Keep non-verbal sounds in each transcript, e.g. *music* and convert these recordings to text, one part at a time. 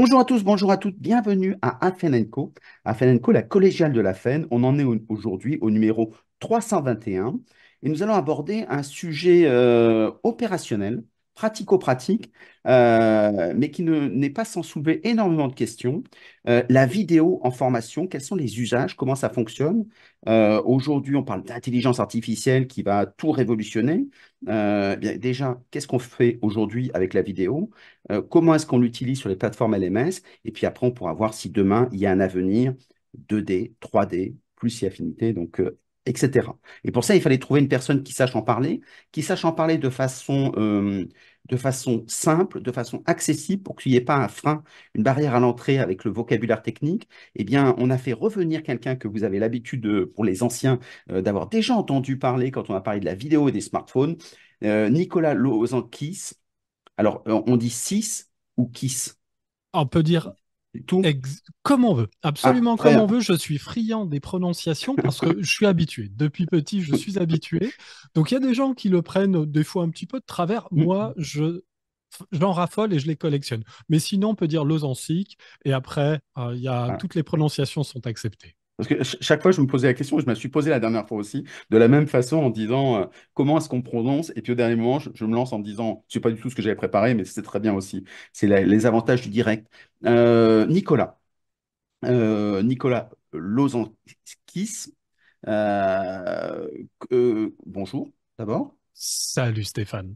Bonjour à tous, bonjour à toutes, bienvenue à Afenenco, Co. la collégiale de la FEN. On en est aujourd'hui au numéro 321 et nous allons aborder un sujet euh, opérationnel pratico-pratique, euh, mais qui n'est pas sans soulever énormément de questions. Euh, la vidéo en formation, quels sont les usages, comment ça fonctionne euh, Aujourd'hui, on parle d'intelligence artificielle qui va tout révolutionner. déjà, qu'est-ce qu'on fait aujourd'hui avec la vidéo Comment est-ce qu'on l'utilise sur les plateformes LMS Et puis après, on pourra voir si demain, il y a un avenir 2D, 3D, plus si affinité. Donc, etc. Et pour ça, il fallait trouver une personne qui sache en parler, qui sache en parler de façon, euh, de façon simple, de façon accessible, pour qu'il n'y ait pas un frein, une barrière à l'entrée avec le vocabulaire technique. Eh bien, on a fait revenir quelqu'un que vous avez l'habitude, euh, pour les anciens, euh, d'avoir déjà entendu parler quand on a parlé de la vidéo et des smartphones, Nicolas Lozankis. Alors, on dit 6 ou Kiss on peut dire comme on veut, absolument ah, comme on veut. Je suis friand des prononciations parce que je suis habitué. Depuis petit, je suis habitué. Donc il y a des gens qui le prennent des fois un petit peu de travers. Mm. Moi, je j'en raffole et je les collectionne. Mais sinon, on peut dire Lausanne-Sic et après, euh, il y a, ah. toutes les prononciations sont acceptées. Parce que chaque fois, je me posais la question, je me suis posé la dernière fois aussi, de la même façon en disant euh, comment est-ce qu'on prononce, et puis au dernier moment, je, me lance en disant disant, c'est pas du tout ce que j'avais préparé, mais c'est très bien aussi. C'est les avantages du direct. Euh, Nicolas, euh, Nicolas Lozankis, bonjour d'abord. Salut Stéphane.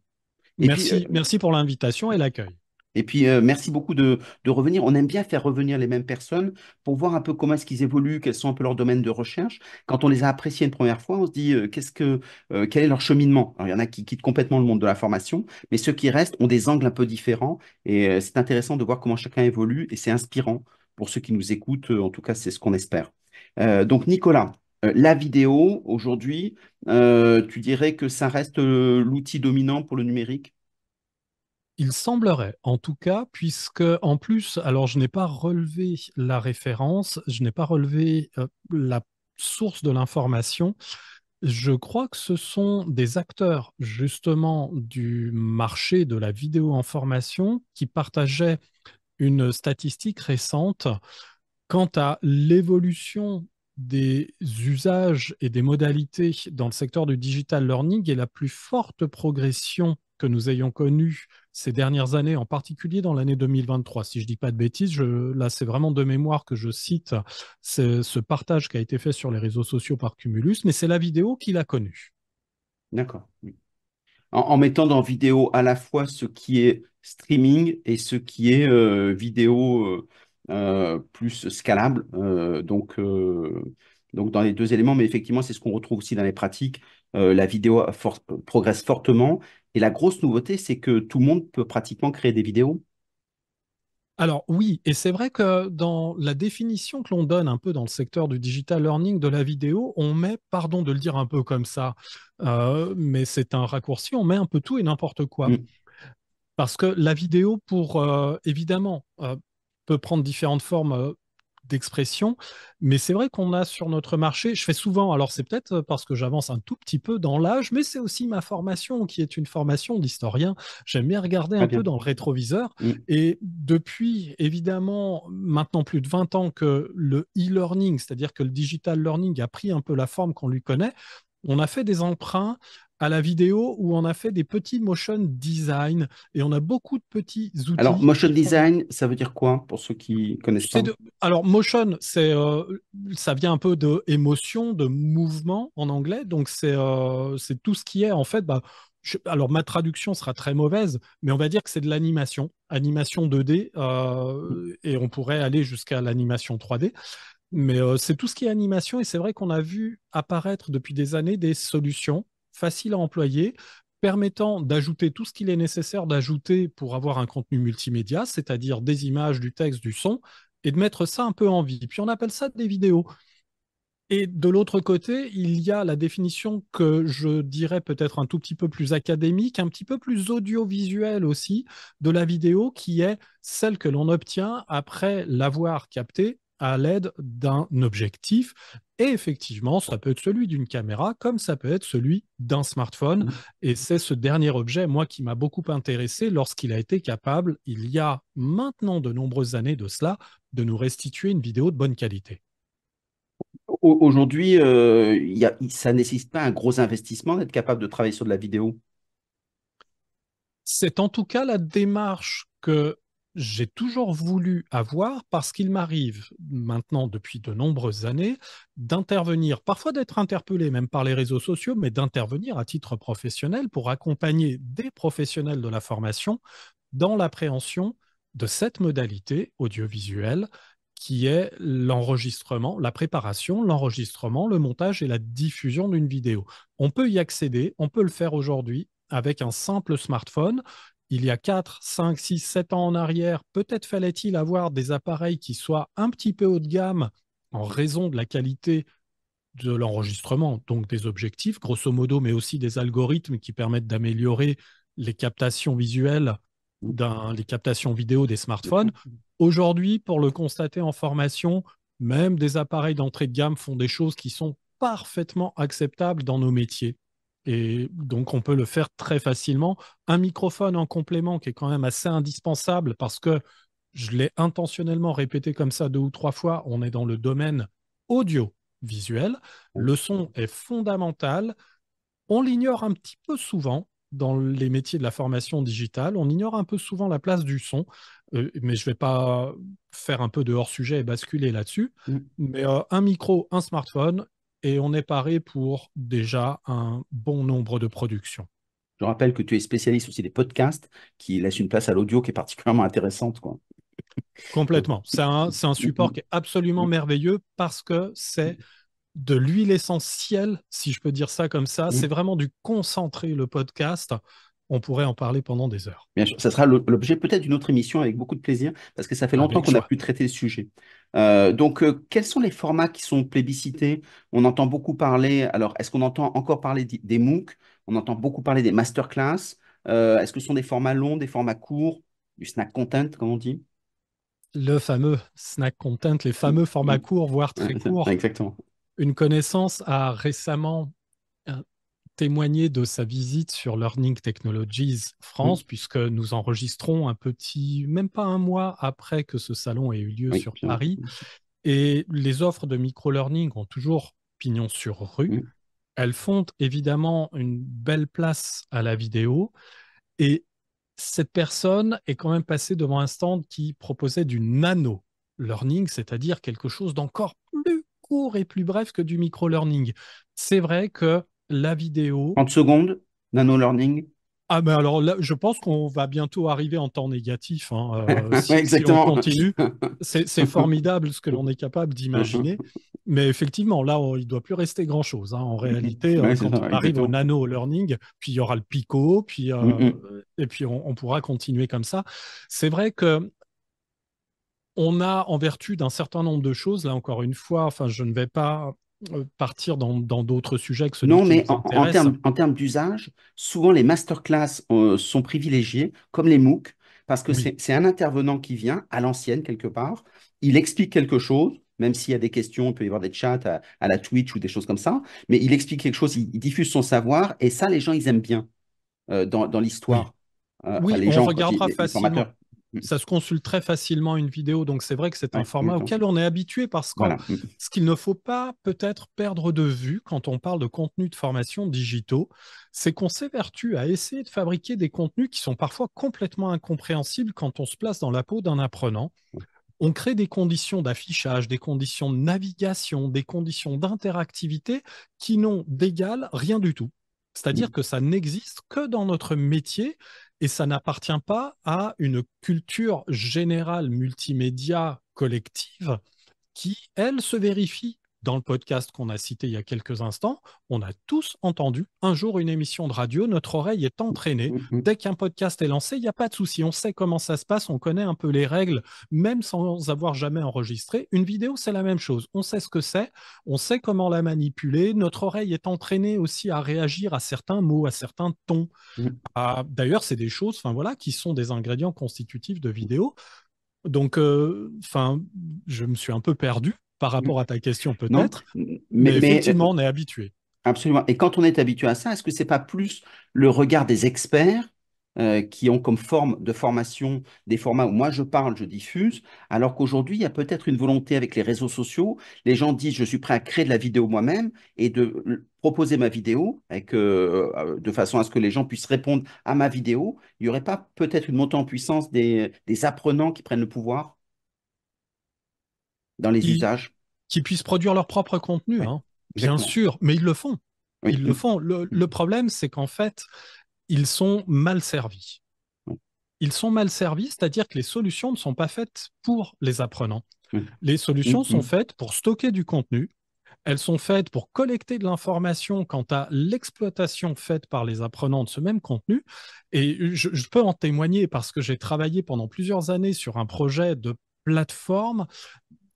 merci, merci pour l'invitation et l'accueil. Et puis, euh, merci beaucoup de, revenir. On aime bien faire revenir les mêmes personnes pour voir un peu comment est-ce qu'ils évoluent, quels sont un peu leurs domaines de recherche. Quand on les a appréciés une première fois, on se dit euh, qu'est-ce que, euh, quel est leur cheminement. Alors, il y en a qui quittent complètement le monde de la formation, mais ceux qui restent ont des angles un peu différents. Et c'est intéressant de voir comment chacun évolue et c'est inspirant pour ceux qui nous écoutent. en tout cas, c'est ce qu'on espère. donc, Nicolas, la vidéo, aujourd'hui, tu dirais que ça reste l'outil dominant pour le numérique il semblerait, en tout cas, puisque en plus, alors je n'ai pas relevé la référence, je n'ai pas relevé euh, la source de l'information. Je crois que ce sont des acteurs justement du marché de la vidéo en formation qui partageaient une statistique récente quant à l'évolution des usages et des modalités dans le secteur du digital learning et la plus forte progression que nous ayons connue ces dernières années, en particulier dans l'année 2023. Si je ne dis pas de bêtises, là, c'est vraiment de mémoire que je cite ce partage qui a été fait sur les réseaux sociaux par Cumulus, mais c'est la vidéo qu'il a connue. D'accord. En, mettant dans vidéo à la fois ce qui est streaming et ce qui est euh, vidéo euh, euh, plus scalable. donc, donc, dans les deux éléments, mais effectivement, c'est ce qu'on retrouve aussi dans les pratiques. la vidéo progresse fortement et la grosse nouveauté, c'est que tout le monde peut pratiquement créer des vidéos. Alors oui, et c'est vrai que dans la définition que l'on donne un peu dans le secteur du digital learning de la vidéo, on met, pardon de le dire un peu comme ça, euh, mais c'est un raccourci, on met un peu tout et n'importe quoi. Mm. Parce que la vidéo, pour euh, évidemment, euh, peut prendre différentes formes d'expression. Mais c'est vrai qu'on a sur notre marché, je fais souvent, alors c'est peut-être euh, parce que j'avance un tout petit peu dans l'âge, mais c'est aussi ma formation qui est une formation d'historien. J'aime bien regarder un peu dans le rétroviseur. Mm. Et depuis, évidemment, maintenant plus de 20 ans que le e-learning, c'est-à-dire que le digital learning a pris un peu la forme qu'on lui connaît, on a fait des emprunts à la vidéo où on a fait des petits motion design et on a beaucoup de petits outils. Alors, motion design, ça veut dire quoi pour ceux qui connaissent pas Alors, motion, c'est, euh, ça vient un peu de émotion, de mouvement en anglais. Donc, c'est, euh, c'est tout ce qui est en fait. Bah, alors, ma traduction sera très mauvaise, mais on va dire que c'est de l'animation, animation 2D, euh, et on pourrait aller jusqu'à l'animation 3D. Mais c'est tout ce qui est animation, et c'est vrai qu'on a vu apparaître depuis des années des solutions facile à employer, permettant d'ajouter tout ce qu'il est nécessaire d'ajouter pour avoir un contenu multimédia, c'est-à-dire des images, du texte, du son, et de mettre ça un peu en vie. Puis on appelle ça des vidéos. Et de l'autre côté, il y a la définition que je dirais peut-être un tout petit peu plus académique, un petit peu plus audiovisuelle aussi, de la vidéo, qui est celle que l'on obtient après l'avoir captée à l'aide d'un objectif. Et effectivement, ça peut être celui d'une caméra comme ça peut être celui d'un smartphone. Mm. Et c'est ce dernier objet, moi, qui m'a beaucoup intéressé lorsqu'il a été capable, il y a maintenant de nombreuses années de cela, de nous restituer une vidéo de bonne qualité. Aujourd'hui, euh, ça ne nécessite pas un gros investissement d'être capable de travailler sur de la vidéo. C'est en tout cas la démarche que j'ai toujours voulu avoir parce qu'il m'arrive maintenant depuis de nombreuses années d'intervenir, parfois d'être interpellé même par les réseaux sociaux, mais d'intervenir à titre professionnel pour accompagner des professionnels de la formation dans l'appréhension de cette modalité audiovisuelle qui est l'enregistrement, la préparation, l'enregistrement, le montage et la diffusion d'une vidéo. On peut y accéder, on peut le faire aujourd'hui avec un simple smartphone il y a 4, 5, 6, 7 ans en arrière, peut-être fallait-il avoir des appareils qui soient un petit peu haut de gamme en raison de la qualité de l'enregistrement, donc des objectifs, grosso modo, mais aussi des algorithmes qui permettent d'améliorer les captations visuelles, les captations vidéo des smartphones. Aujourd'hui, pour le constater en formation, même des appareils d'entrée de gamme font des choses qui sont parfaitement acceptables dans nos métiers. Et donc, on peut le faire très facilement. Un microphone en complément qui est quand même assez indispensable parce que je l'ai intentionnellement répété comme ça deux ou trois fois. On est dans le domaine audiovisuel. Mmh. Le son est fondamental. On l'ignore un petit peu souvent dans les métiers de la formation digitale. On ignore un peu souvent la place du son, euh, mais je ne vais pas faire un peu de hors-sujet et basculer là-dessus. Mmh. Mais euh, un micro, un smartphone et on est paré pour déjà un bon nombre de productions. Je rappelle que tu es spécialiste aussi des podcasts, qui laissent une place à l'audio qui est particulièrement intéressante. Quoi. Complètement. *laughs* C'est un, support qui est absolument merveilleux parce que c'est de l'huile essentielle, si je peux dire ça comme ça. Mmh. C'est vraiment du concentré, le podcast. On pourrait en parler pendant des heures. Bien sûr, ça sera l'objet peut-être d'une autre émission avec beaucoup de plaisir, parce que ça fait ah, longtemps qu'on a pu traiter le sujet. Euh, donc, euh, quels sont les formats qui sont plébiscités On entend beaucoup parler, alors est-ce qu'on entend encore parler des MOOC On entend beaucoup parler des masterclass. Euh, est-ce que ce sont des formats longs, des formats courts, du snack content, comme on dit Le fameux snack content, les fameux formats courts, voire très *laughs* courts. Exactement. Une connaissance a récemment témoigner de sa visite sur Learning Technologies France, puisque nous enregistrons un petit, même pas un mois après que ce salon ait eu lieu sur Paris. Et les offres de micro-learning ont toujours pignon sur rue. Elles font évidemment une belle place à la vidéo. Et cette personne est quand même passée devant un stand qui proposait du nano-learning, c'est-à-dire quelque chose d'encore plus court et plus bref que du micro-learning. C'est vrai que la vidéo. 30 secondes, nano learning. Ah mais alors je pense qu'on va bientôt arriver en temps négatif. Exactement. c'est formidable ce que l'on est capable d'imaginer. Mais effectivement, là, il ne doit plus rester grand-chose. Hein, en réalité, *laughs* hein, quand on arrive au nano-learning, puis il y aura le PICO, puis, euh, mm, mm. et puis on, pourra continuer comme ça. C'est vrai que on a, en vertu d'un certain nombre de choses, là encore une fois, enfin, je ne vais pas euh, partir dans d'autres sujets que ce Non, mais en, en, termes, en termes d'usage, souvent les masterclass euh, sont privilégiés, comme les MOOC, parce que c'est un intervenant qui vient à l'ancienne quelque part, il explique quelque chose, même s'il y a des questions, il peut y avoir des chats à, la Twitch ou des choses comme ça, mais il explique quelque chose, il, diffuse son savoir, et ça, les gens, ils aiment bien euh, dans, l'histoire. Oui, les on gens, regardera Mm. ça se consulte très facilement une vidéo, donc c'est vrai que c'est un format auquel on est habitué parce que mm. ce qu'il ne faut pas peut-être perdre de vue quand on parle de contenu de formation digitaux, c'est qu'on s'évertue à essayer de fabriquer des contenus qui sont parfois complètement incompréhensibles quand on se place dans la peau d'un apprenant. On crée des conditions d'affichage, des conditions de navigation, des conditions d'interactivité qui n'ont d'égal rien du tout. C'est-à-dire mmh. que ça n'existe que dans notre métier et ça n'appartient pas à une culture générale multimédia collective qui, elle, se vérifie dans le podcast qu'on a cité il y a quelques instants, on a tous entendu un jour une émission de radio, notre oreille est entraînée. Mm, mm, mm. Dès qu'un podcast est lancé, il n'y a pas de souci, on sait comment ça se passe, on connaît un peu les règles, même sans avoir jamais enregistré. Une vidéo, c'est la même chose, on sait ce que c'est, on sait comment la manipuler, notre oreille est entraînée aussi à réagir à certains mots, à certains tons. Ah, d'ailleurs, c'est des choses voilà, qui sont des ingrédients constitutifs de vidéo. Donc, euh, je me suis un peu perdu par rapport à ta question peut-être, mais, mais, effectivement, on est habitué. Absolument. Et quand on est habitué à ça, est-ce que c'est pas plus le regard des experts euh, qui ont comme forme de formation des formats où moi je parle, je diffuse, alors qu'aujourd'hui, il y a peut-être une volonté avec les réseaux sociaux. Les gens disent, je suis prêt à créer de la vidéo moi-même et de proposer ma vidéo euh, de façon à ce que les gens puissent répondre à ma vidéo. Il n'y aurait pas peut-être une montée en puissance des apprenants qui prennent le pouvoir dans les usages. Qui puissent produire leur propre contenu, hein. bien sûr, mais ils le font. Ils le font. Le, problème, c'est qu'en fait, ils sont mal servis. Ils sont mal servis, c'est-à-dire que les solutions ne sont pas faites pour les apprenants. Les solutions mm, sont mm. faites pour stocker du contenu. Elles sont faites pour collecter de l'information quant à l'exploitation faite par les apprenants de ce même contenu. Et je peux en témoigner parce que j'ai travaillé pendant plusieurs années sur un projet de plateforme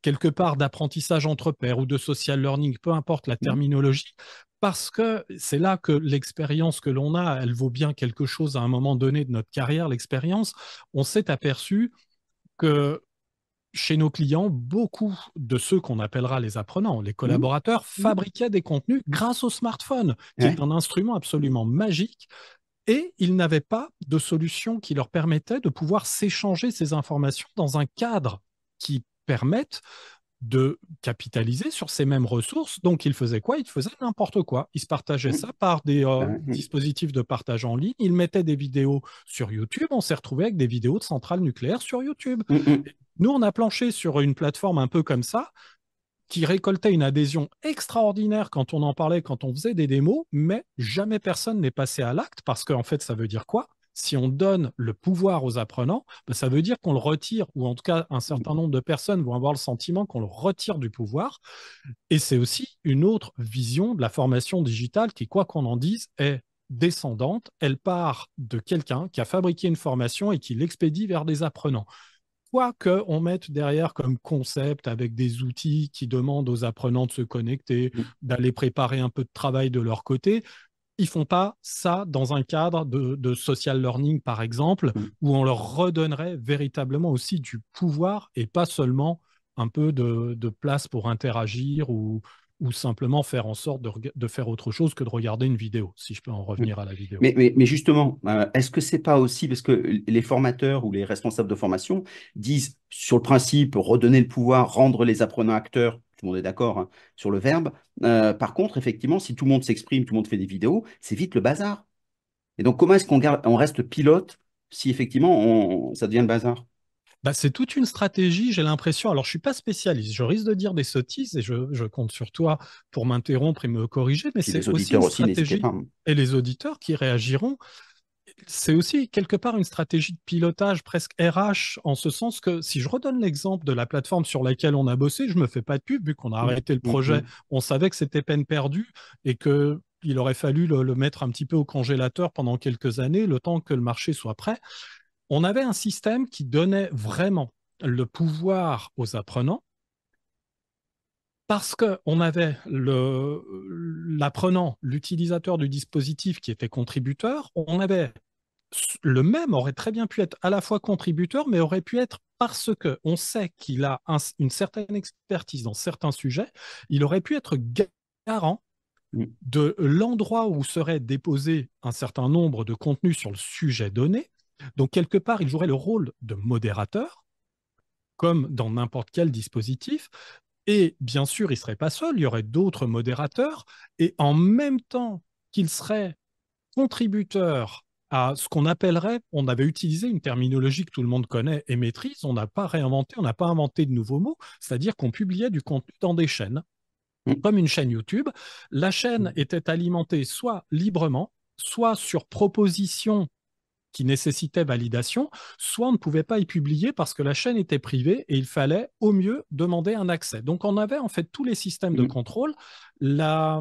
quelque part d'apprentissage entre pairs ou de social learning, peu importe la mmh. terminologie, parce que c'est là que l'expérience que l'on a, elle vaut bien quelque chose à un moment donné de notre carrière, l'expérience, on s'est aperçu que chez nos clients, beaucoup de ceux qu'on appellera les apprenants, les mmh. collaborateurs, mmh. fabriquaient des contenus grâce au smartphone, qui est un instrument absolument magique. Et ils n'avaient pas de solution qui leur permettait de pouvoir s'échanger ces informations dans un cadre qui permettent de capitaliser sur ces mêmes ressources. Donc, ils faisaient quoi Ils faisaient n'importe quoi. Ils se partageaient ça par des euh, ah dispositifs de partage en ligne. Ils mettaient des vidéos sur YouTube. On s'est retrouvé avec des vidéos de centrales nucléaires sur YouTube. Mm, mm. Nous, on a planché sur une plateforme un peu comme ça qui récoltait une adhésion extraordinaire quand on en parlait, quand on faisait des démos, mais jamais personne n'est passé à l'acte parce qu'en en fait, ça veut dire quoi si on donne le pouvoir aux apprenants, ben, ça veut dire qu'on le retire, ou en tout cas un certain nombre de personnes vont avoir le sentiment qu'on le retire du pouvoir. Et c'est aussi une autre vision de la formation digitale qui, quoi qu'on en dise, est descendante. Elle part de quelqu'un qui a fabriqué une formation et qui l'expédie vers des apprenants quoi qu'on mette derrière comme concept avec des outils qui demandent aux apprenants de se connecter, mmh. d'aller préparer un peu de travail de leur côté, ils font pas ça dans un cadre de, social learning, par exemple, mm. où on leur redonnerait véritablement aussi du pouvoir et pas seulement un peu de, place pour interagir ou, simplement faire en sorte de, faire autre chose que de regarder une vidéo, si je peux en mm. revenir à la vidéo. Mais, justement, euh, est-ce que c'est pas aussi parce que les formateurs ou les responsables de formation disent sur le principe redonner le pouvoir, rendre les apprenants acteurs tout le monde est d'accord hein, sur le verbe. Euh, par contre, effectivement, si tout le monde s'exprime, tout le monde fait des vidéos, c'est vite le bazar. Et donc, comment est-ce qu'on reste pilote si effectivement ça devient le bazar bah, c'est toute une stratégie, j'ai l'impression. Alors, je suis pas spécialiste, je risque de dire des sottises et je, compte sur toi pour m'interrompre et me corriger, mais c'est aussi une stratégie. Hein. et les auditeurs qui réagiront c'est aussi quelque part une stratégie de pilotage presque RH, en ce sens que si je redonne l'exemple de la plateforme sur laquelle on a bossé, je me fais pas de pub, vu qu'on a mm. arrêté le mm, projet, mm. on savait que c'était peine perdue et que il aurait fallu le, le, mettre un petit peu au congélateur pendant quelques années, le temps que le marché soit prêt. On avait un système qui donnait vraiment le pouvoir aux apprenants parce qu'on avait l'apprenant, l'utilisateur du dispositif qui était contributeur, on avait le même aurait très bien pu être à la fois contributeur, mais aurait pu être parce que on sait qu'il a une certaine expertise dans certains sujets, il aurait pu être garant mm. de l'endroit où serait déposé un certain nombre de contenus sur le sujet donné. Donc quelque part, il jouerait le rôle de modérateur, comme dans n'importe quel dispositif. Et bien sûr, il ne serait pas seul, il y aurait d'autres modérateurs. Et en même temps qu'il serait contributeur à ce qu'on appellerait, on avait utilisé une terminologie que tout le monde connaît et maîtrise, on n'a pas réinventé, on n'a pas inventé de nouveaux mots, c'est-à-dire qu'on publiait du contenu dans des chaînes, mmh. comme une chaîne YouTube. La chaîne mmh. était alimentée soit librement, soit sur proposition qui nécessitait validation, soit on ne pouvait pas y publier parce que la chaîne était privée et il fallait au mieux demander un accès. Donc on avait en fait tous les systèmes de mmh. contrôle. la,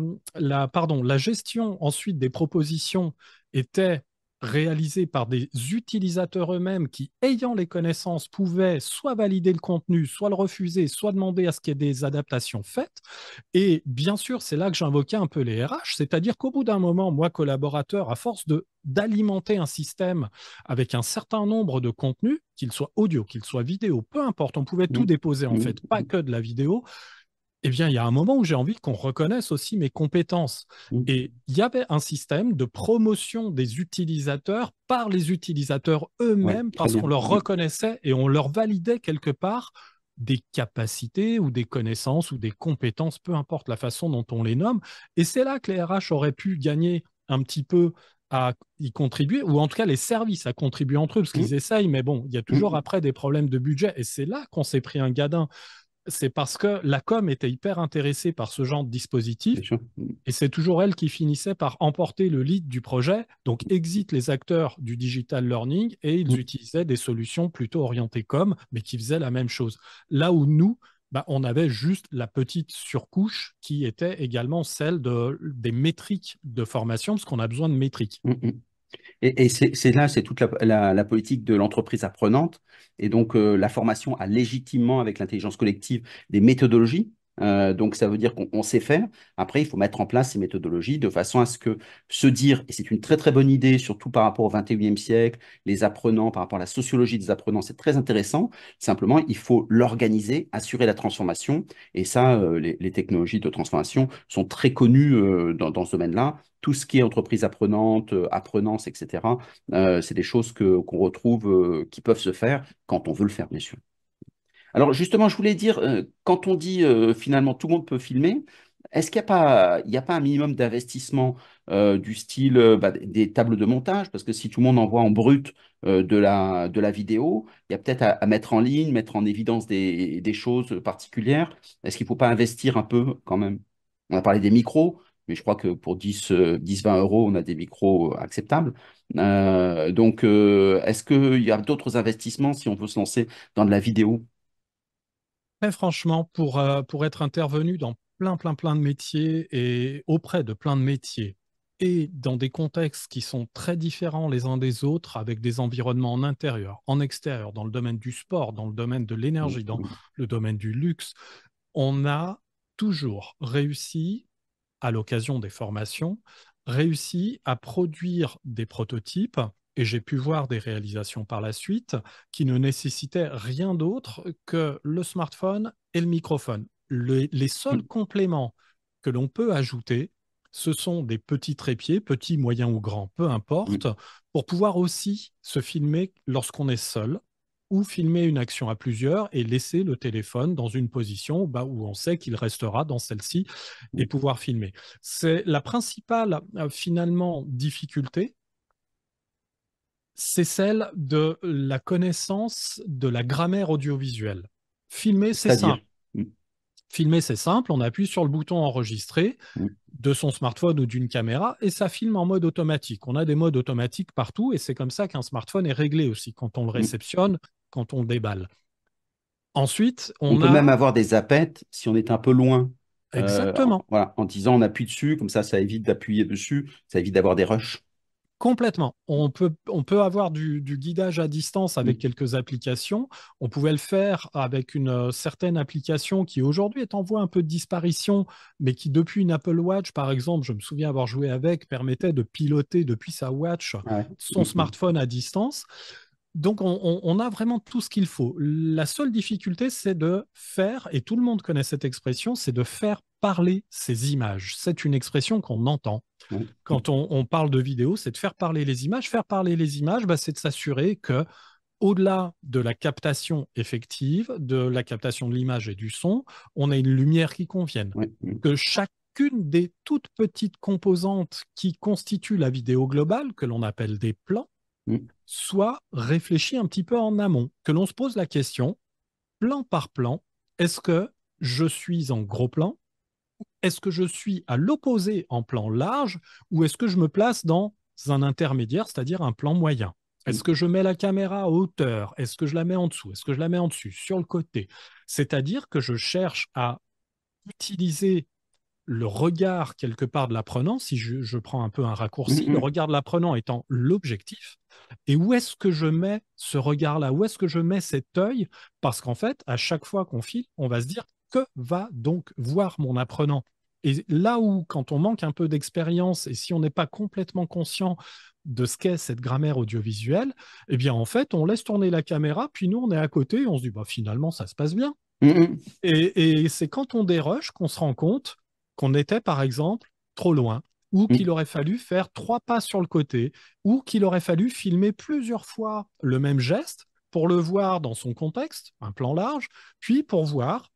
pardon, la gestion ensuite des propositions était réalisé par des utilisateurs eux-mêmes qui, ayant les connaissances, pouvaient soit valider le contenu, soit le refuser, soit demander à ce qu'il y ait des adaptations faites. Et bien sûr, c'est là que j'invoquais un peu les RH, c'est-à-dire qu'au bout d'un moment, moi, collaborateur, à force de d'alimenter un système avec un certain nombre de contenus, qu'il soit audio, qu'il soit vidéo, peu importe, on pouvait tout mmh. déposer en mmh. fait, pas mmh. que de la vidéo, eh bien, il y a un moment où j'ai envie qu'on reconnaisse aussi mes compétences. Mmh. Et il y avait un système de promotion des utilisateurs par les utilisateurs eux-mêmes, parce qu'on leur reconnaissait et on leur validait quelque part des capacités ou des connaissances ou des compétences, peu importe la façon dont on les nomme. Et c'est là que les RH auraient pu gagner un petit peu à y contribuer, ou en tout cas les services à contribuer entre eux, parce mmh. qu'ils essayent, mais bon, il y a toujours mmh. après des problèmes de budget, et c'est là qu'on s'est pris un gadin c'est parce que la com était hyper intéressée par ce genre de dispositif et c'est toujours elle qui finissait par emporter le lead du projet. Donc, exit les acteurs du digital learning et ils mm. utilisaient des solutions plutôt orientées com, mais qui faisaient la même chose. Là où nous, bah, on avait juste la petite surcouche qui était également celle des métriques de formation, parce qu'on a besoin de métriques. Mm, mm. Et, c'est là, c'est toute la, politique de l'entreprise apprenante. Et donc, euh, la formation a légitimement, avec l'intelligence collective, des méthodologies euh, donc ça veut dire qu'on sait faire. Après, il faut mettre en place ces méthodologies de façon à ce que se dire, et c'est une très très bonne idée, surtout par rapport au 21e siècle, les apprenants, par rapport à la sociologie des apprenants, c'est très intéressant. Simplement, il faut l'organiser, assurer la transformation. Et ça, euh, les, technologies de transformation sont très connues euh, dans, ce domaine-là tout ce qui est entreprise apprenante, apprenance, etc., c'est des choses qu'on retrouve, qui peuvent se faire quand on veut le faire, bien sûr. Alors justement, je voulais dire, euh, quand on dit euh, finalement tout le monde peut filmer, est-ce qu'il n'y a, a, pas un minimum d'investissement euh, du style bah, des tables de montage Parce que si tout le monde envoie en brut de, la, de la vidéo, il y a peut-être à, mettre en ligne, mettre en évidence des, choses particulières. Est-ce qu'il ne faut pas investir un peu quand même On a parlé des micros, mais je crois que pour 10-20 euros, on a des micros acceptables. donc, est-ce qu'il y a d'autres investissements si on veut se lancer dans de la vidéo très franchement, pour, euh, pour être intervenu dans plein, plein, plein de métiers et auprès de plein de métiers et dans des contextes qui sont très différents les uns des autres, avec des environnements en intérieur, en extérieur, dans le domaine du sport, dans le domaine de l'énergie, dans le domaine du luxe, on a toujours réussi, à l'occasion des formations, réussi à produire des prototypes et j'ai pu voir des réalisations par la suite qui ne nécessitaient rien d'autre que le smartphone et le microphone. les seuls mmh. compléments que l'on peut ajouter, ce sont des petits trépieds, petits, moyens ou grands, peu importe, pour pouvoir aussi se filmer lorsqu'on est seul ou filmer une action à plusieurs et laisser le téléphone dans une position bah, où on sait qu'il restera dans celle-ci et pouvoir filmer. C'est la principale, euh, finalement, difficulté c'est celle de la connaissance de la grammaire audiovisuelle. Filmer, c'est simple. Filmer, c'est simple. On appuie sur le bouton enregistrer de son smartphone ou d'une caméra et ça filme en mode automatique. On a des modes automatiques partout et c'est comme ça qu'un smartphone est réglé aussi quand on le réceptionne, quand on le déballe. Ensuite, on, peut même avoir des appets si on est un peu loin. Euh, Exactement. voilà, en disant on appuie dessus, comme ça, ça évite d'appuyer dessus, ça évite d'avoir des rushs. Complètement. On peut, on peut avoir du, guidage à distance avec mm. quelques applications. On pouvait le faire avec une euh, certaine application qui aujourd'hui est en voie un peu de disparition, mais qui depuis une Apple Watch, par exemple, je me souviens avoir joué avec, permettait de piloter depuis sa watch son mm, mm. smartphone à distance donc on, a vraiment tout ce qu'il faut. La seule difficulté, c'est de faire, et tout le monde connaît cette expression, c'est de faire parler ces images. C'est une expression qu'on entend. Quand on, parle de vidéo, c'est de faire parler les images. Faire parler les images, bah, c'est de s'assurer que, au-delà de la captation effective, de la captation de l'image et du son, on a une lumière qui convienne. Que chacune des toutes petites composantes qui constituent la vidéo globale, que l'on appelle des plans, soit réfléchi un petit peu en amont, que l'on se pose la question, plan par plan, est-ce que je suis en gros plan Est-ce que je suis à l'opposé en plan large Ou est-ce que je me place dans un intermédiaire, c'est-à-dire un plan moyen Est-ce que je mets la caméra à hauteur Est-ce que je la mets en dessous Est-ce que je la mets en dessus Sur le côté C'est-à-dire que je cherche à utiliser le regard quelque part de l'apprenant, si je, prends un peu un raccourci, mmh, le mmh. regard de l'apprenant étant l'objectif, et où est-ce que je mets ce regard-là, où est-ce que je mets cet œil, parce qu'en fait, à chaque fois qu'on file, on va se dire, que va donc voir mon apprenant et là où, quand on manque un peu d'expérience et si on n'est pas complètement conscient de ce qu'est cette grammaire audiovisuelle, eh bien, en fait, on laisse tourner la caméra, puis nous, on est à côté on se dit, bah, finalement, ça se passe bien. Mmh, et, c'est quand on déroge qu'on se rend compte qu'on était par exemple trop loin ou mm. qu'il aurait fallu faire trois pas sur le côté, ou qu'il aurait fallu filmer plusieurs fois le même geste pour le voir dans son contexte, un plan large, puis pour voir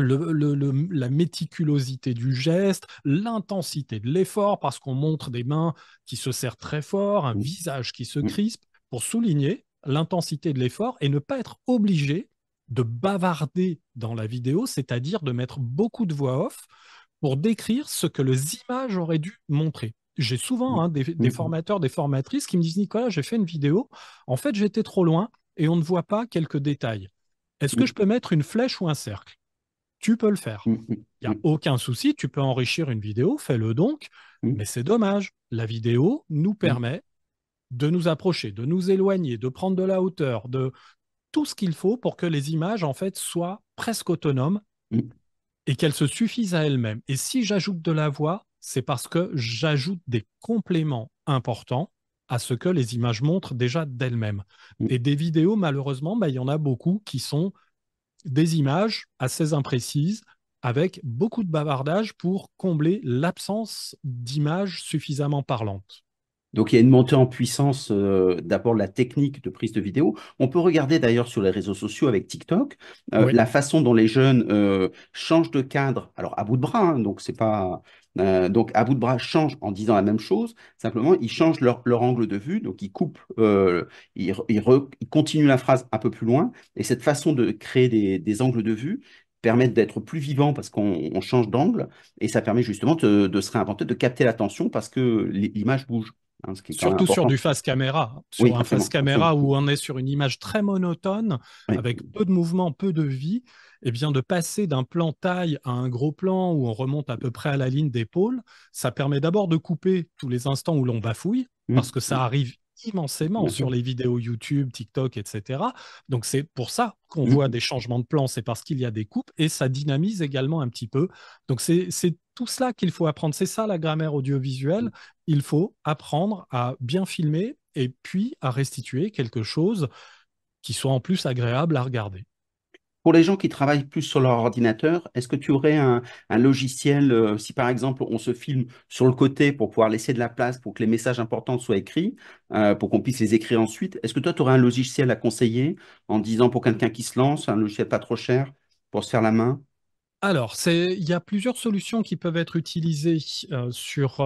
la méticulosité du geste, l'intensité de l'effort, parce qu'on montre des mains qui se serrent très fort, un mm. visage qui se mm. crispe, pour souligner l'intensité de l'effort et ne pas être obligé de bavarder dans la vidéo, c'est-à-dire de mettre beaucoup de voix off pour décrire ce que les images auraient dû montrer. J'ai souvent mm. hein, des, mm-hmm. formateurs, des formatrices qui me disent Nicolas, j'ai fait une vidéo, en fait j'étais trop loin et on ne voit pas quelques détails. Est-ce que mm. je peux mettre une flèche ou un cercle Tu peux le faire. Mm-hmm. Il n'y a mm. aucun souci, tu peux enrichir une vidéo, fais-le donc, mais c'est dommage. La vidéo nous permet de nous approcher, de nous éloigner, de prendre de la hauteur, de tout ce qu'il faut pour que les images en fait soient presque autonomes et qu'elles se suffisent à elles-mêmes. Et si j'ajoute de la voix, c'est parce que j'ajoute des compléments importants à ce que les images montrent déjà d'elles-mêmes. Mm. Et des vidéos, malheureusement, bah, il y en a beaucoup qui sont des images assez imprécises, avec beaucoup de bavardage pour combler l'absence d'images suffisamment parlantes. Donc il y a une montée en puissance euh, d'abord de la technique de prise de vidéo. On peut regarder d'ailleurs sur les réseaux sociaux avec TikTok euh, la façon dont les jeunes euh, changent de cadre. Alors à bout de bras, hein, donc c'est pas donc à bout de bras change en disant la même chose. Simplement ils changent leur, angle de vue, donc ils coupent, ils, continuent la phrase un peu plus loin. Et cette façon de créer des, angles de vue permet d'être plus vivant parce qu'on change d'angle et ça permet justement de se réinventer, de capter l'attention parce que l'image bouge. Hein, Surtout sur du face caméra, sur un face caméra où on est sur une image très monotone, avec peu de mouvement, peu de vie, et eh bien de passer d'un plan taille à un gros plan où on remonte à peu près à la ligne d'épaule, ça permet d'abord de couper tous les instants où l'on bafouille, mmh. parce que ça mmh. arrive immensément sur les vidéos YouTube, TikTok, etc. Donc c'est pour ça qu'on mmh. voit des changements de plan, c'est parce qu'il y a des coupes et ça dynamise également un petit peu. Donc c'est tout cela qu'il faut apprendre. C'est ça la grammaire audiovisuelle. Mm. Il faut apprendre à bien filmer et puis à restituer quelque chose qui soit en plus agréable à regarder. Pour les gens qui travaillent plus sur leur ordinateur, est-ce que tu aurais un, logiciel, euh, si par exemple on se filme sur le côté pour pouvoir laisser de la place pour que les messages importants soient écrits, euh, pour qu'on puisse les écrire ensuite, est-ce que toi tu aurais un logiciel à conseiller en disant pour quelqu'un qui se lance, un logiciel pas trop cher pour se faire la main alors, il y a plusieurs solutions qui peuvent être utilisées euh, euh, sur,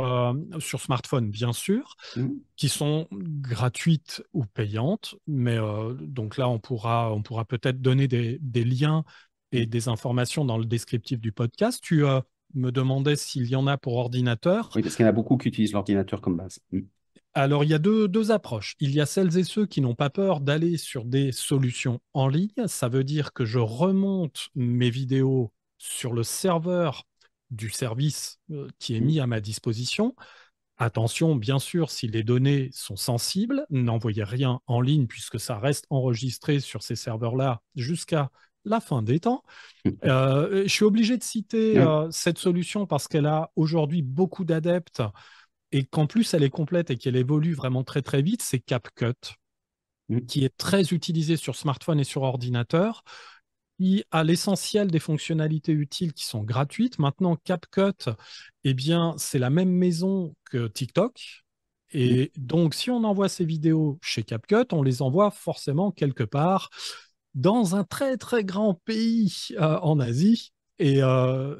smartphone, bien sûr, mmh. qui sont gratuites ou payantes. Mais euh, donc là, on pourra, on pourra peut-être donner des, liens et des informations dans le descriptif du podcast. Tu me demandais s'il y en a pour ordinateur. Oui, parce qu'il y en a beaucoup qui utilisent l'ordinateur comme base. Mmh. Alors, il y a deux, approches. Il y a celles et ceux qui n'ont pas peur d'aller sur des solutions en ligne. Ça veut dire que je remonte mes vidéos sur le serveur du service euh, qui est mmh. mis à ma disposition. Attention, bien sûr, si les données sont sensibles, n'envoyez rien en ligne puisque ça reste enregistré sur ces serveurs-là jusqu'à la fin des temps. Euh, je suis obligé de citer mmh. euh, cette solution parce qu'elle a aujourd'hui beaucoup d'adeptes et qu'en plus elle est complète et qu'elle évolue vraiment très très vite, c'est CapCut, mmh. qui est très utilisé sur smartphone et sur ordinateur à a l'essentiel des fonctionnalités utiles qui sont gratuites. Maintenant, CapCut, eh bien, c'est la même maison que TikTok. Et donc, si on envoie ces vidéos chez CapCut, on les envoie forcément quelque part dans un très, très grand pays euh, en Asie. Et, euh,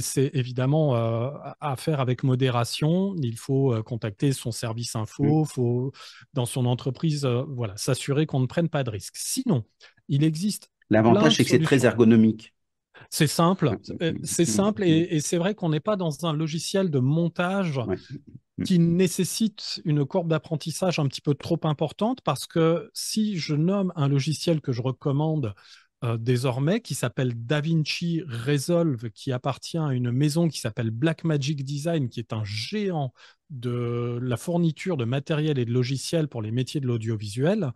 c'est évidemment euh, à faire avec modération. Il faut contacter son service info, faut, dans son entreprise, voilà, s'assurer qu'on ne prenne pas de risques. Sinon, il existe L'avantage, c'est que c'est très ergonomique. C'est simple, euh, c'est simple, et, c'est vrai qu'on n'est pas dans un logiciel de montage mm. qui nécessite une courbe d'apprentissage un petit peu trop importante parce que si je nomme un logiciel que je recommande euh, désormais qui s'appelle DaVinci Resolve, qui appartient à une maison qui s'appelle Blackmagic Design, qui est un géant de la fourniture de matériel et de logiciels pour les métiers de l'audiovisuel.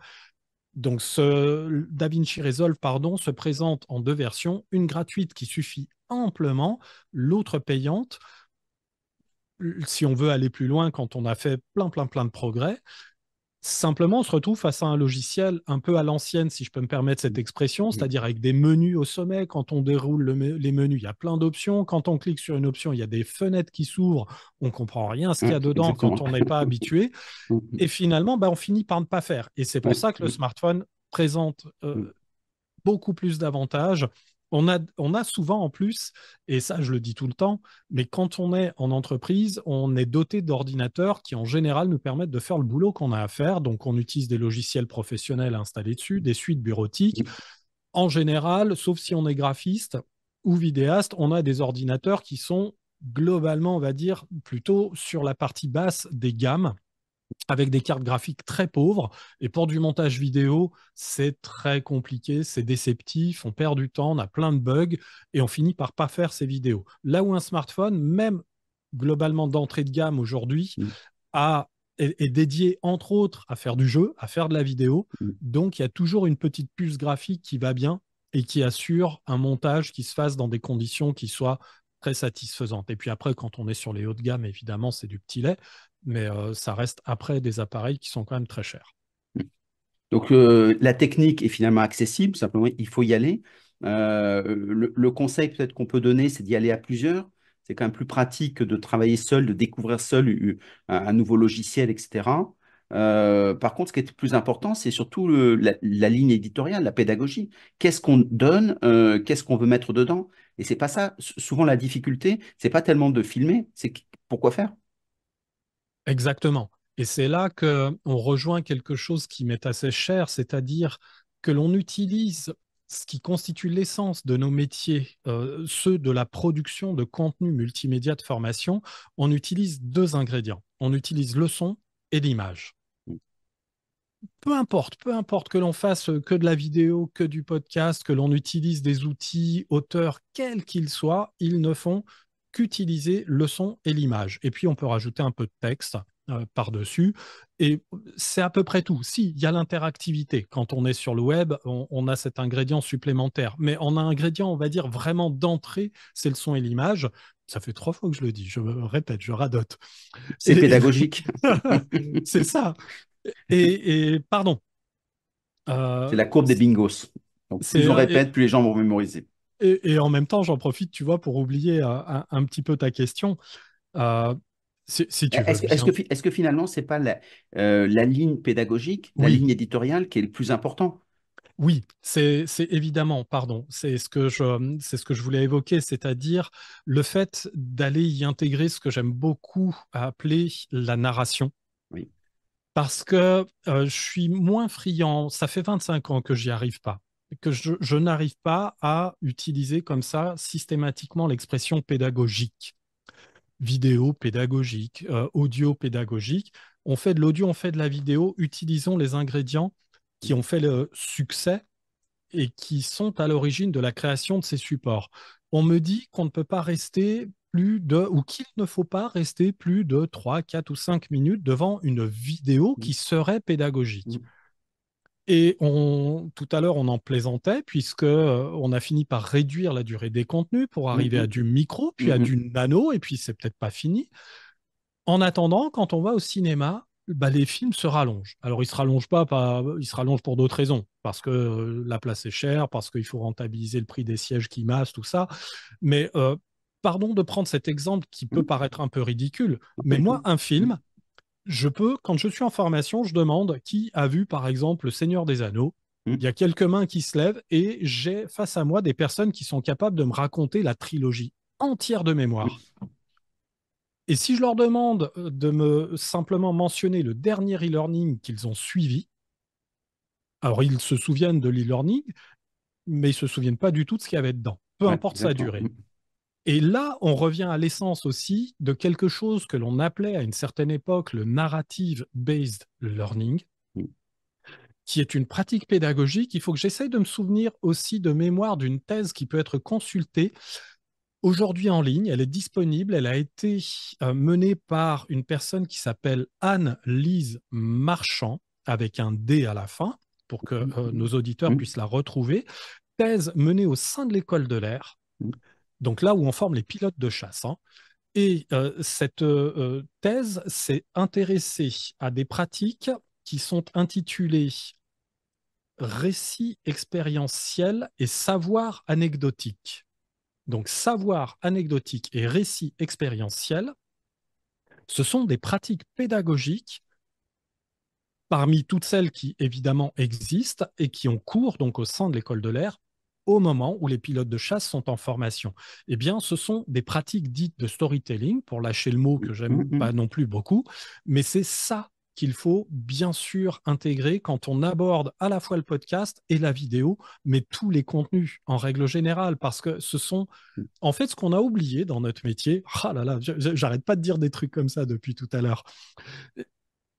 Donc, ce DaVinci Resolve pardon, se présente en deux versions, une gratuite qui suffit amplement, l'autre payante si on veut aller plus loin quand on a fait plein, plein, plein de progrès. Simplement, on se retrouve face à un logiciel un peu à l'ancienne, si je peux me permettre cette mm. expression, mm. c'est-à-dire avec des menus au sommet. Quand on déroule les menus, il y a plein d'options. Quand on clique sur une option, il y a des fenêtres qui s'ouvrent. On comprend rien ce qu'il y a mm, dedans quand on n'est pas habitué. *laughs* Et finalement, bah, on finit par ne pas faire. Et c'est pour ça que le smartphone présente euh, beaucoup plus d'avantages on a, souvent en plus, et ça je le dis tout le temps, mais quand on est en entreprise, on est doté d'ordinateurs qui en général nous permettent de faire le boulot qu'on a à faire. Donc on utilise des logiciels professionnels installés dessus, des suites bureautiques. Mmh. En général, sauf si on est graphiste ou vidéaste, on a des ordinateurs qui sont globalement, on va dire, plutôt sur la partie basse des gammes avec des cartes graphiques très pauvres. Et pour du montage vidéo, c'est très compliqué, c'est déceptif, on perd du temps, on a plein de bugs et on finit par pas faire ces vidéos. Là où un smartphone, même globalement d'entrée de gamme aujourd'hui, mm. est, dédié entre autres à faire du jeu, à faire de la vidéo. Mm. Donc il y a toujours une petite puce graphique qui va bien et qui assure un montage qui se fasse dans des conditions qui soient très satisfaisantes. Et puis après, quand on est sur les hauts de gamme, évidemment, c'est du petit lait mais euh, ça reste après des appareils qui sont quand même très chers. Donc la technique est finalement accessible, simplement il faut y aller. Euh, le, conseil peut-être qu'on peut donner, c'est d'y aller à plusieurs c'est quand même plus pratique de travailler seul, de découvrir seul un, nouveau logiciel, etc. Euh, par contre, ce qui est plus important, c'est surtout la, ligne éditoriale, la pédagogie. Qu'est-ce qu'on donne Qu'est-ce qu'on veut mettre dedans Et c'est pas ça. souvent, la difficulté, c'est pas tellement de filmer, c'est pourquoi faire Exactement. Et c'est là qu'on rejoint quelque chose qui m'est assez cher, c'est-à-dire que l'on utilise ce qui constitue l'essence de nos métiers, euh, ceux de la production de contenu multimédia de formation, on utilise deux ingrédients. On utilise le son et l'image. Mm. Peu importe, peu importe que l'on fasse que de la vidéo, que du podcast, que l'on utilise des outils, auteurs, quels qu'ils soient, ils ne font qu'utiliser le son et l'image. Et puis on peut rajouter un peu de texte euh, par-dessus. Et c'est à peu près tout. Si, il y a l'interactivité. Quand on est sur le web, on, a cet ingrédient supplémentaire. Mais on a un ingrédient, on va dire, vraiment d'entrée, c'est le son et l'image. Ça fait trois fois que je le dis, je répète, je radote. C'est pédagogique. *laughs* c'est ça. Et, pardon. Euh, c'est la courbe des bingos. Donc, plus on répète, plus les gens vont mémoriser. Et, en même temps, j'en profite, tu vois, pour oublier euh, un, petit peu ta question. Est-ce que, finalement, ce n'est pas euh, la, ligne pédagogique, la ligne éditoriale qui est le plus important oui, c'est évidemment, pardon, c'est ce, que je, ce que je voulais évoquer, c'est-à-dire le fait d'aller y intégrer ce que j'aime beaucoup appeler la narration. Parce que euh, je suis moins friand, ça fait 25 ans que j'y arrive pas que je, n'arrive pas à utiliser comme ça systématiquement l'expression pédagogique, vidéo pédagogique, euh, audio pédagogique. On fait de l'audio, on fait de la vidéo, utilisons les ingrédients qui ont fait le succès et qui sont à l'origine de la création de ces supports. On me dit qu'on ne peut pas rester plus de, ou qu'il ne faut pas rester plus de 3, 4 ou 5 minutes devant une vidéo qui serait pédagogique. Mmh. Et on, tout à l'heure, on en plaisantait, puisque euh, on a fini par réduire la durée des contenus pour mmh arriver à du micro, puis à mmh du nano, et puis c'est peut-être pas fini. En attendant, quand on va au cinéma, bah, les films se rallongent. Alors, ils se rallongent pas, pas ils se rallongent pour d'autres raisons, parce que euh, la place est chère, parce qu'il faut rentabiliser le prix des sièges qui massent, tout ça. Mais euh, pardon de prendre cet exemple qui peut mmh. paraître un peu ridicule, mais moi, un film, je peux, quand je suis en formation, je demande qui a vu, par exemple, Le Seigneur des Anneaux. Hmm. Il y a quelques mains qui se lèvent et j'ai face à moi des personnes qui sont capables de me raconter la trilogie entière de mémoire. Et si je leur demande euh, de me simplement mentionner le dernier e-learning qu'ils ont suivi, alors ils se souviennent de l'e-learning, mais ils ne se souviennent pas du tout de ce qu'il y avait dedans. Peu importe sa durée. Hmm. Et là, on revient à l'essence aussi de quelque chose que l'on appelait à une certaine époque le narrative-based learning, qui est une pratique pédagogique. Il faut que j'essaye de me souvenir aussi de mémoire d'une thèse qui peut être consultée aujourd'hui en ligne. Elle est disponible. Elle a été euh, menée par une personne qui s'appelle Anne-Lise Marchand, avec un D à la fin, pour que euh, nos auditeurs puissent la retrouver. Thèse menée au sein de l'école de l'air donc là où on forme les pilotes de chasse. Hein. Et euh, cette euh, euh, thèse s'est intéressée à des pratiques qui sont intitulées récit expérientiel et savoir anecdotique. Donc savoir anecdotique et récit expérientiel, ce sont des pratiques pédagogiques parmi toutes celles qui évidemment existent et qui ont cours donc au sein de l'école de l'air au moment où les pilotes de chasse sont en formation. Eh bien, ce sont des pratiques dites de storytelling, pour lâcher le mot que j'aime mm-hmm. pas non plus beaucoup, mais c'est ça qu'il faut bien sûr intégrer quand on aborde à la fois le podcast et la vidéo, mais tous les contenus en règle générale, parce que ce sont mm. en fait ce qu'on a oublié dans notre métier. Ah là là, j'arrête pas de dire des trucs comme ça depuis tout à l'heure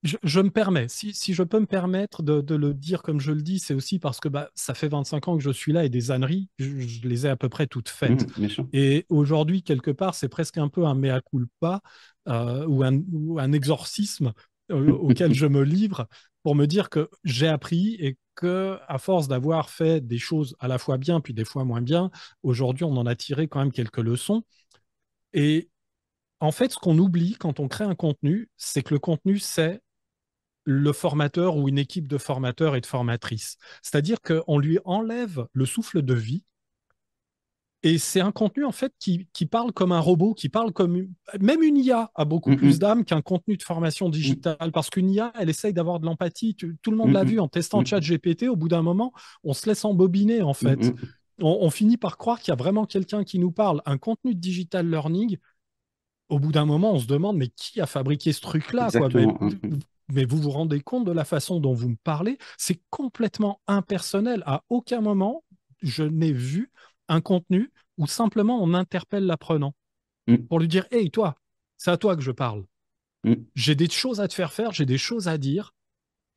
je, me permets, si, si, je peux me permettre de, le dire comme je le dis, c'est aussi parce que bah, ça fait 25 ans que je suis là et des âneries, je, les ai à peu près toutes faites. Mmh, et aujourd'hui, quelque part, c'est presque un peu un mea culpa euh, ou, un, un, exorcisme euh, *laughs* auquel je me livre pour me dire que j'ai appris et que à force d'avoir fait des choses à la fois bien puis des fois moins bien, aujourd'hui, on en a tiré quand même quelques leçons. Et en fait, ce qu'on oublie quand on crée un contenu, c'est que le contenu, c'est le formateur ou une équipe de formateurs et de formatrices. C'est-à-dire qu'on lui enlève le souffle de vie et c'est un contenu en fait qui, qui, parle comme un robot, qui parle comme même une IA a beaucoup plus d'âme qu'un contenu de formation mm. digitale parce qu'une IA elle essaye d'avoir de l'empathie. Tout le monde l'a vu en testant Chat GPT, Au bout d'un moment, on se laisse embobiner en fait. On, on, finit par croire qu'il y a vraiment quelqu'un qui nous parle. Un contenu de digital learning, au bout d'un moment, on se demande mais qui a fabriqué ce truc-là mais vous vous rendez compte de la façon dont vous me parlez, c'est complètement impersonnel. À aucun moment, je n'ai vu un contenu où simplement on interpelle l'apprenant mm. pour lui dire Hey, toi, c'est à toi que je parle. Mm. J'ai des choses à te faire faire, j'ai des choses à dire.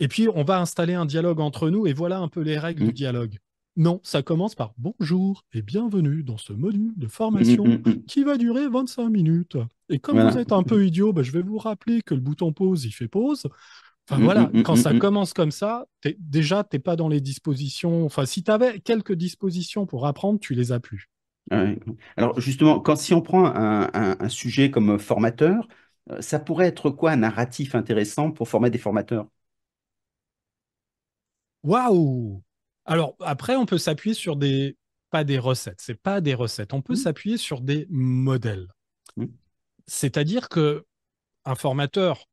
Et puis, on va installer un dialogue entre nous et voilà un peu les règles du mm. dialogue. Non, ça commence par bonjour et bienvenue dans ce module de formation mm, mm, mm. qui va durer 25 minutes. Et comme vous êtes un peu idiot, bah, je vais vous rappeler que le bouton pause, il fait pause. Enfin voilà, quand ça commence comme ça, déjà, déjà, n'es pas dans les dispositions. Enfin, si tu avais quelques dispositions pour apprendre, tu les as plus. Ah Alors justement, quand si on prend un, un sujet comme formateur, euh, ça pourrait être quoi un narratif intéressant pour former des formateurs Waouh alors après, on peut s'appuyer sur des pas des recettes, c'est pas des recettes. On peut mmh. s'appuyer sur des modèles. Mmh. C'est-à-dire que un formateur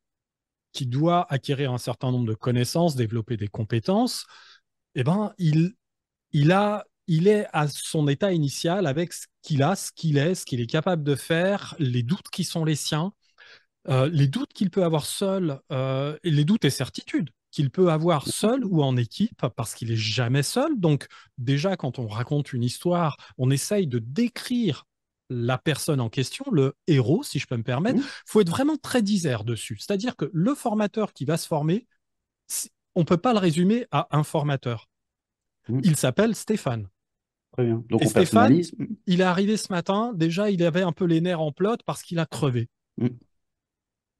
qui doit acquérir un certain nombre de connaissances, développer des compétences, eh ben il a il est à son état initial avec ce qu'il a, ce qu'il est, ce qu'il est capable de faire, les doutes qui sont les siens, euh, les doutes qu'il peut avoir seul, euh, et les doutes et certitudes qu'il peut avoir seul ou en équipe, parce qu'il est jamais seul. Donc déjà, quand on raconte une histoire, on essaye de décrire la personne en question, le héros, si je peux me permettre. Il faut être vraiment très disert dessus. C'est-à-dire que le formateur qui va se former, on ne peut pas le résumer à un formateur. Il s'appelle Stéphane. Et Stéphane, il est arrivé ce matin, déjà il avait un peu les nerfs en pelote parce qu'il a crevé.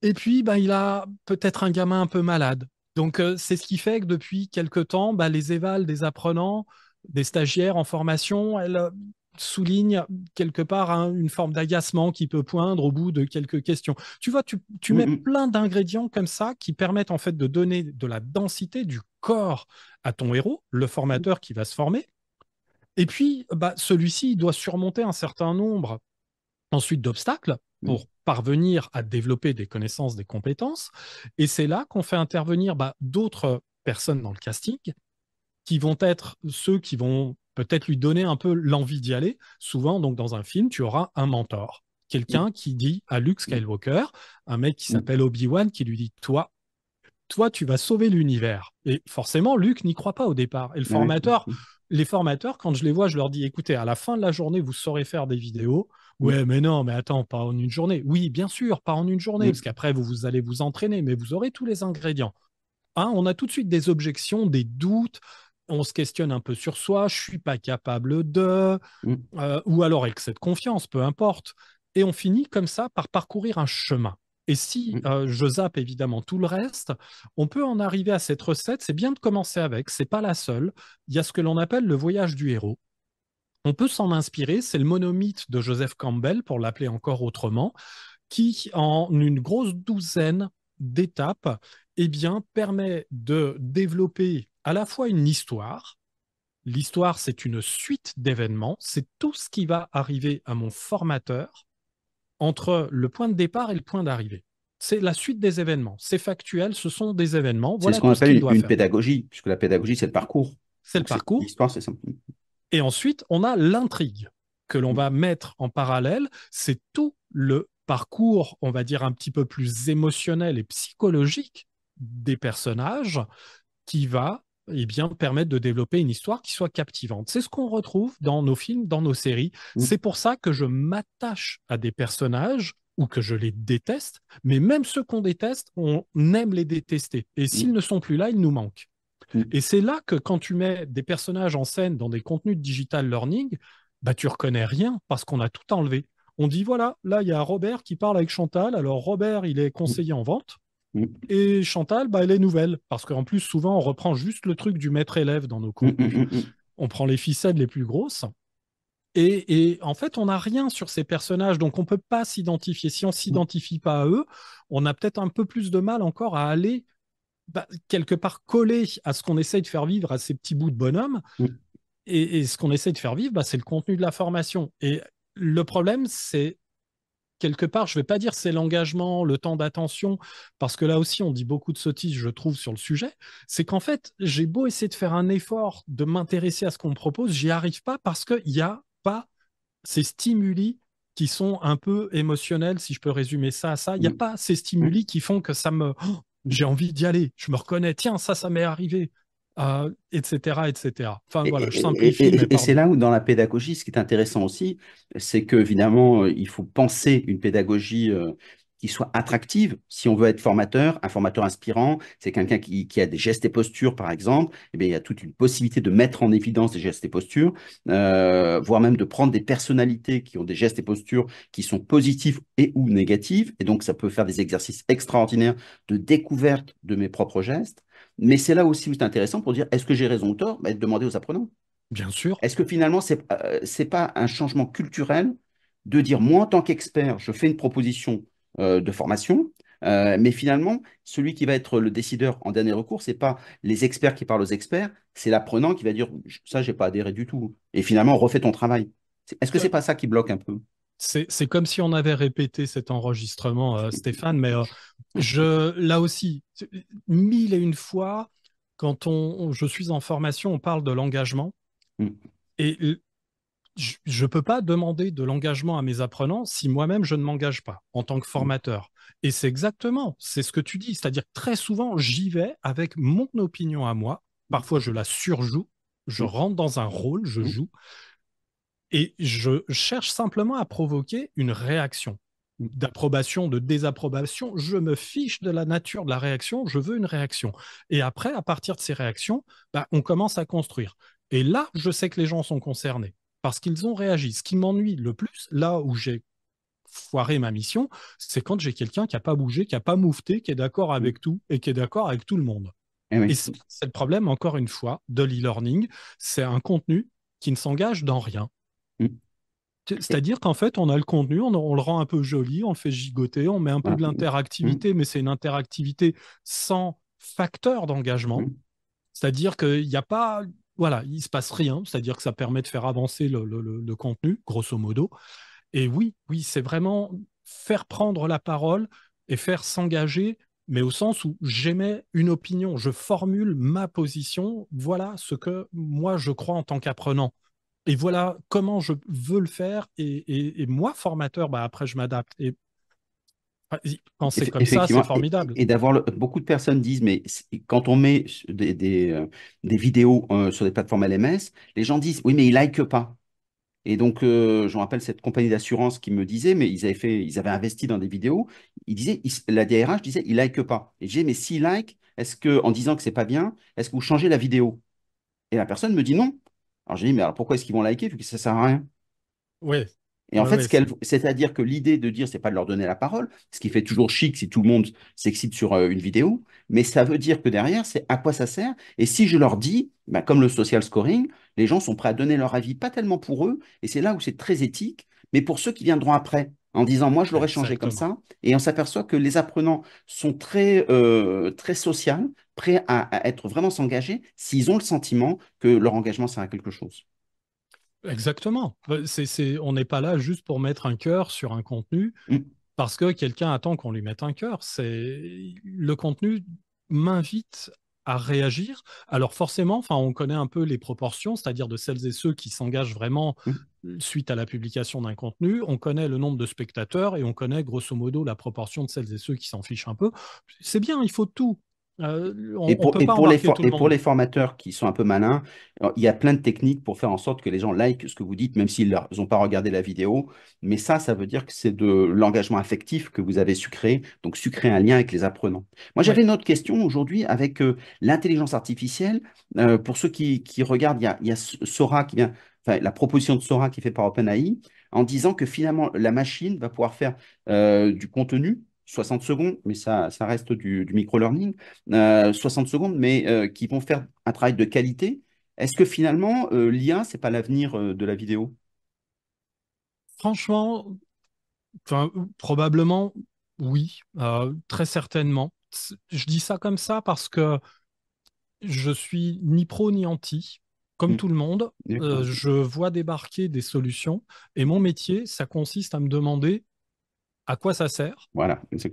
Et puis, bah, il a peut-être un gamin un peu malade. Donc, euh, c'est ce qui fait que depuis quelques temps, bah, les évals des apprenants, des stagiaires en formation, elles euh, soulignent quelque part hein, une forme d'agacement qui peut poindre au bout de quelques questions. Tu vois, tu, mm, mets mm. plein d'ingrédients comme ça qui permettent en fait de donner de la densité du corps à ton héros, le formateur qui va se former. Et puis, bah, celui-ci doit surmonter un certain nombre ensuite d'obstacles pour mm parvenir à développer des connaissances, des compétences. Et c'est là qu'on fait intervenir bah, d'autres personnes dans le casting qui vont être ceux qui vont peut-être lui donner un peu l'envie d'y aller. Souvent, donc dans un film, tu auras un mentor, quelqu'un qui dit à Luke Skywalker, un mec qui s'appelle Obi-Wan, qui lui dit Toi, toi, tu vas sauver l'univers. Et forcément, Luke n'y croit pas au départ. Et le formateur, les formateurs, quand je les vois, je leur dis Écoutez, à la fin de la journée, vous saurez faire des vidéos, Ouais, mais non, mais attends, pas en une journée. Oui, bien sûr, pas en une journée, parce qu'après, vous, allez vous entraîner, mais vous aurez tous les ingrédients. Hein, on a tout de suite des objections, des doutes, on se questionne un peu sur soi, je suis pas capable de, mm. euh, ou alors avec cette confiance, peu importe. Et on finit comme ça par parcourir un chemin. Et si mm. euh, je zappe évidemment tout le reste, on peut en arriver à cette recette. C'est bien de commencer avec, c'est pas la seule. Il y a ce que l'on appelle le voyage du héros. On peut s'en inspirer, c'est le monomythe de Joseph Campbell, pour l'appeler encore autrement, qui, en une grosse douzaine d'étapes, eh bien, permet de développer à la fois une histoire, l'histoire c'est une suite d'événements, c'est tout ce qui va arriver à mon formateur entre le point de départ et le point d'arrivée c'est la suite des événements. C'est factuel, ce sont des événements. c'est ce qu'on appelle une, une pédagogie, puisque la pédagogie, c'est le parcours. C'est le parcours. L'histoire, c'est simple. Et ensuite, on a l'intrigue que l'on mm. va mettre en parallèle. C'est tout le parcours, on va dire, un petit peu plus émotionnel et psychologique des personnages qui va eh bien, permettre de développer une histoire qui soit captivante. C'est ce qu'on retrouve dans nos films, dans nos séries. Mm. C'est pour ça que je m'attache à des personnages ou que je les déteste, mais même ceux qu'on déteste, on aime les détester. Et mm. s'ils ne sont plus là, ils nous manquent. Et c'est là que quand tu mets des personnages en scène dans des contenus de digital learning, bah, tu reconnais rien parce qu'on a tout enlevé. On dit voilà, là il y a Robert qui parle avec Chantal. Alors Robert, il est conseiller en vente mm. Mm. et Chantal, bah, elle est nouvelle parce qu'en plus souvent on reprend juste le truc du maître élève dans nos cours. Mm, on prend les ficelles les plus grosses. Et, et, en fait, on n'a rien sur ces personnages, donc on ne peut pas s'identifier. Si on ne s'identifie pas à eux, on a peut-être un peu plus de mal encore à aller bah, quelque part collé à ce qu'on essaye de faire vivre à ces petits bouts de bonhomme. Mm. Et, ce qu'on essaye de faire vivre, bah, c'est le contenu de la formation. Et le problème, c'est quelque part, je ne vais pas dire c'est l'engagement, le temps d'attention, parce que là aussi, on dit beaucoup de sottises, je trouve, sur le sujet. C'est qu'en fait, j'ai beau essayer de faire un effort de m'intéresser à ce qu'on me propose, j'y arrive pas parce qu'il n'y a pas ces stimuli qui sont un peu émotionnels, si je peux résumer ça à ça. Il n'y a mm. pas ces stimuli qui font que ça me... Oh, j'ai envie d'y aller, je me reconnais, tiens, ça, ça m'est arrivé, etc., euh, etc. Enfin, voilà, je simplifie. Et, c'est là où, dans la pédagogie, ce qui est intéressant aussi, c'est que, évidemment, euh, il faut penser une pédagogie euh, qui soit attractive. Si on veut être formateur, un formateur inspirant, c'est quelqu'un qui, a des gestes et postures, par exemple, eh bien, il y a toute une possibilité de mettre en évidence des gestes et postures, euh, voire même de prendre des personnalités qui ont des gestes et postures qui sont positifs et ou négatives. Et donc, ça peut faire des exercices extraordinaires de découverte de mes propres gestes. Mais c'est là aussi où c'est intéressant pour dire est-ce que j'ai raison ou tort bah, Demander aux apprenants. Bien sûr. Est-ce que finalement, c'est n'est euh, pas un changement culturel de dire moi, en tant qu'expert, je fais une proposition euh, de formation. Euh, mais finalement, celui qui va être le décideur en dernier recours, c'est pas les experts qui parlent aux experts, c'est l'apprenant qui va dire ça, j'ai pas adhéré du tout. Et finalement, refais ton travail. Est-ce que c'est pas ça qui bloque un peu c'est comme si on avait répété cet enregistrement, euh, Stéphane, mais je, là aussi, mille et une fois, quand je suis en formation, on parle de l'engagement. Mm. Et je ne peux pas demander de l'engagement à mes apprenants si moi-même je ne m'engage pas en tant que mmh. formateur. Et c'est exactement, c'est ce que tu dis, c'est-à-dire très souvent j'y vais avec mon opinion à moi, parfois je la surjoue, je mmh. rentre dans un rôle, je mmh. joue, et je cherche simplement à provoquer une réaction d'approbation, de désapprobation, je me fiche de la nature de la réaction, je veux une réaction. Et après, à partir de ces réactions, bah, on commence à construire. Et là, je sais que les gens sont concernés parce qu'ils ont réagi. Ce qui m'ennuie le plus, là où j'ai foiré ma mission, c'est quand j'ai quelqu'un qui n'a pas bougé, qui n'a pas moufté, qui est d'accord mm. avec tout et qui est d'accord avec tout le monde. Eh et, c'est le problème, encore une fois, de l'e-learning. C'est un contenu qui ne s'engage dans rien. Mm. C'est-à-dire qu'en fait, on a le contenu, on, on, le rend un peu joli, on le fait gigoter, on met un peu de mm. l'interactivité, mais c'est une interactivité sans facteur d'engagement. C'est-à-dire qu'il n'y a pas, voilà, il se passe rien, c'est-à-dire que ça permet de faire avancer le, contenu, grosso modo. Et oui, oui, c'est vraiment faire prendre la parole et faire s'engager, mais au sens où j'émets une opinion, je formule ma position, voilà ce que moi je crois en tant qu'apprenant. Et voilà comment je veux le faire. Et, moi, formateur, bah après, je m'adapte. Ah, penser comme ça, c'est formidable. Et, d'avoir beaucoup de personnes disent, mais quand on met euh, des, vidéos euh, sur des plateformes LMS, les gens disent, oui, mais ils like pas. Et donc, euh, je me rappelle cette compagnie d'assurance qui me disait, mais ils avaient fait, ils avaient investi dans des vidéos. Ils disaient, la DRH disait, ils like pas. Et j'ai, mais s'ils like, est-ce que, en disant que ce n'est pas bien, est-ce que vous changez la vidéo Et la personne me dit non. Alors j'ai dit, mais alors pourquoi est-ce qu'ils vont liker vu que ça ne sert à rien Oui, et en fait, c'est-à-dire que l'idée de dire, c'est pas de leur donner la parole, ce qui fait toujours chic si tout le monde s'excite sur euh, une vidéo, mais ça veut dire que derrière, c'est à quoi ça sert. Et si je leur dis, bah, comme le social scoring, les gens sont prêts à donner leur avis, pas tellement pour eux, et c'est là où c'est très éthique, mais pour ceux qui viendront après, en disant moi je l'aurais changé comme ça, et on s'aperçoit que les apprenants sont très euh, très sociaux, prêts à, à être vraiment s'engager s'ils ont le sentiment que leur engagement sert à quelque chose. Exactement. Euh, c'est on n'est pas là juste pour mettre un cœur sur un contenu mm. parce que quelqu'un attend qu'on lui mette un cœur. Le contenu m'invite à réagir. Alors forcément, enfin, on connaît un peu les proportions, c'est-à-dire de celles et ceux qui s'engagent vraiment mm. suite à la publication d'un contenu. On connaît le nombre de spectateurs et on connaît grosso modo la proportion de celles et ceux qui s'en fichent un peu. C'est bien, il faut tout et pour, les, formateurs qui sont un peu malins, euh, il y a plein de techniques pour faire en sorte que les gens likent ce que vous dites, même s'ils n'ont pas regardé la vidéo. Mais ça, ça veut dire que c'est de l'engagement affectif que vous avez sucré, donc sucré un lien avec les apprenants. Moi, j'avais une autre question aujourd'hui avec euh, l'intelligence artificielle. Euh, pour ceux qui, regardent, il y, a, Sora qui vient, la proposition de Sora qui est faite par OpenAI en disant que finalement, la machine va pouvoir faire du contenu 60 secondes, mais ça, reste du, micro-learning, 60 euh, secondes, mais euh, qui vont faire un travail de qualité. Est-ce que finalement, l'IA, euh, l'IA, c'est pas l'avenir de la vidéo Franchement, probablement oui, très certainement. Je dis ça comme ça parce que je suis ni pro ni anti comme mmh. tout le monde, je vois débarquer des solutions et mon métier, ça consiste à me demander à quoi ça sert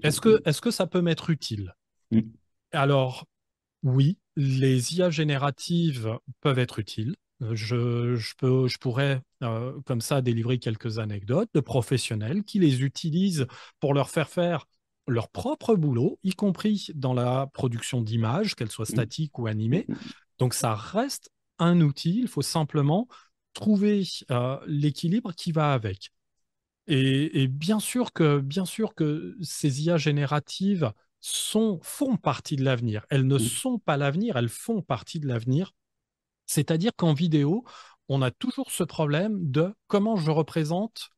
Est-ce que, est que ça peut m'être utile Alors, oui, les IA génératives peuvent être utiles. Je, peux, je pourrais euh, comme ça délivrer quelques anecdotes de professionnels qui les utilisent pour leur faire faire leur propre boulot, y compris dans la production d'images, qu'elles soient statiques ou animées. Donc ça reste un outil, il faut simplement trouver euh, l'équilibre qui va avec. Et, bien sûr que, bien sûr que ces IA génératives sont, font partie de l'avenir. Elles ne mmh. sont pas l'avenir, elles font partie de l'avenir. C'est-à-dire qu'en vidéo, on a toujours ce problème de comment je représente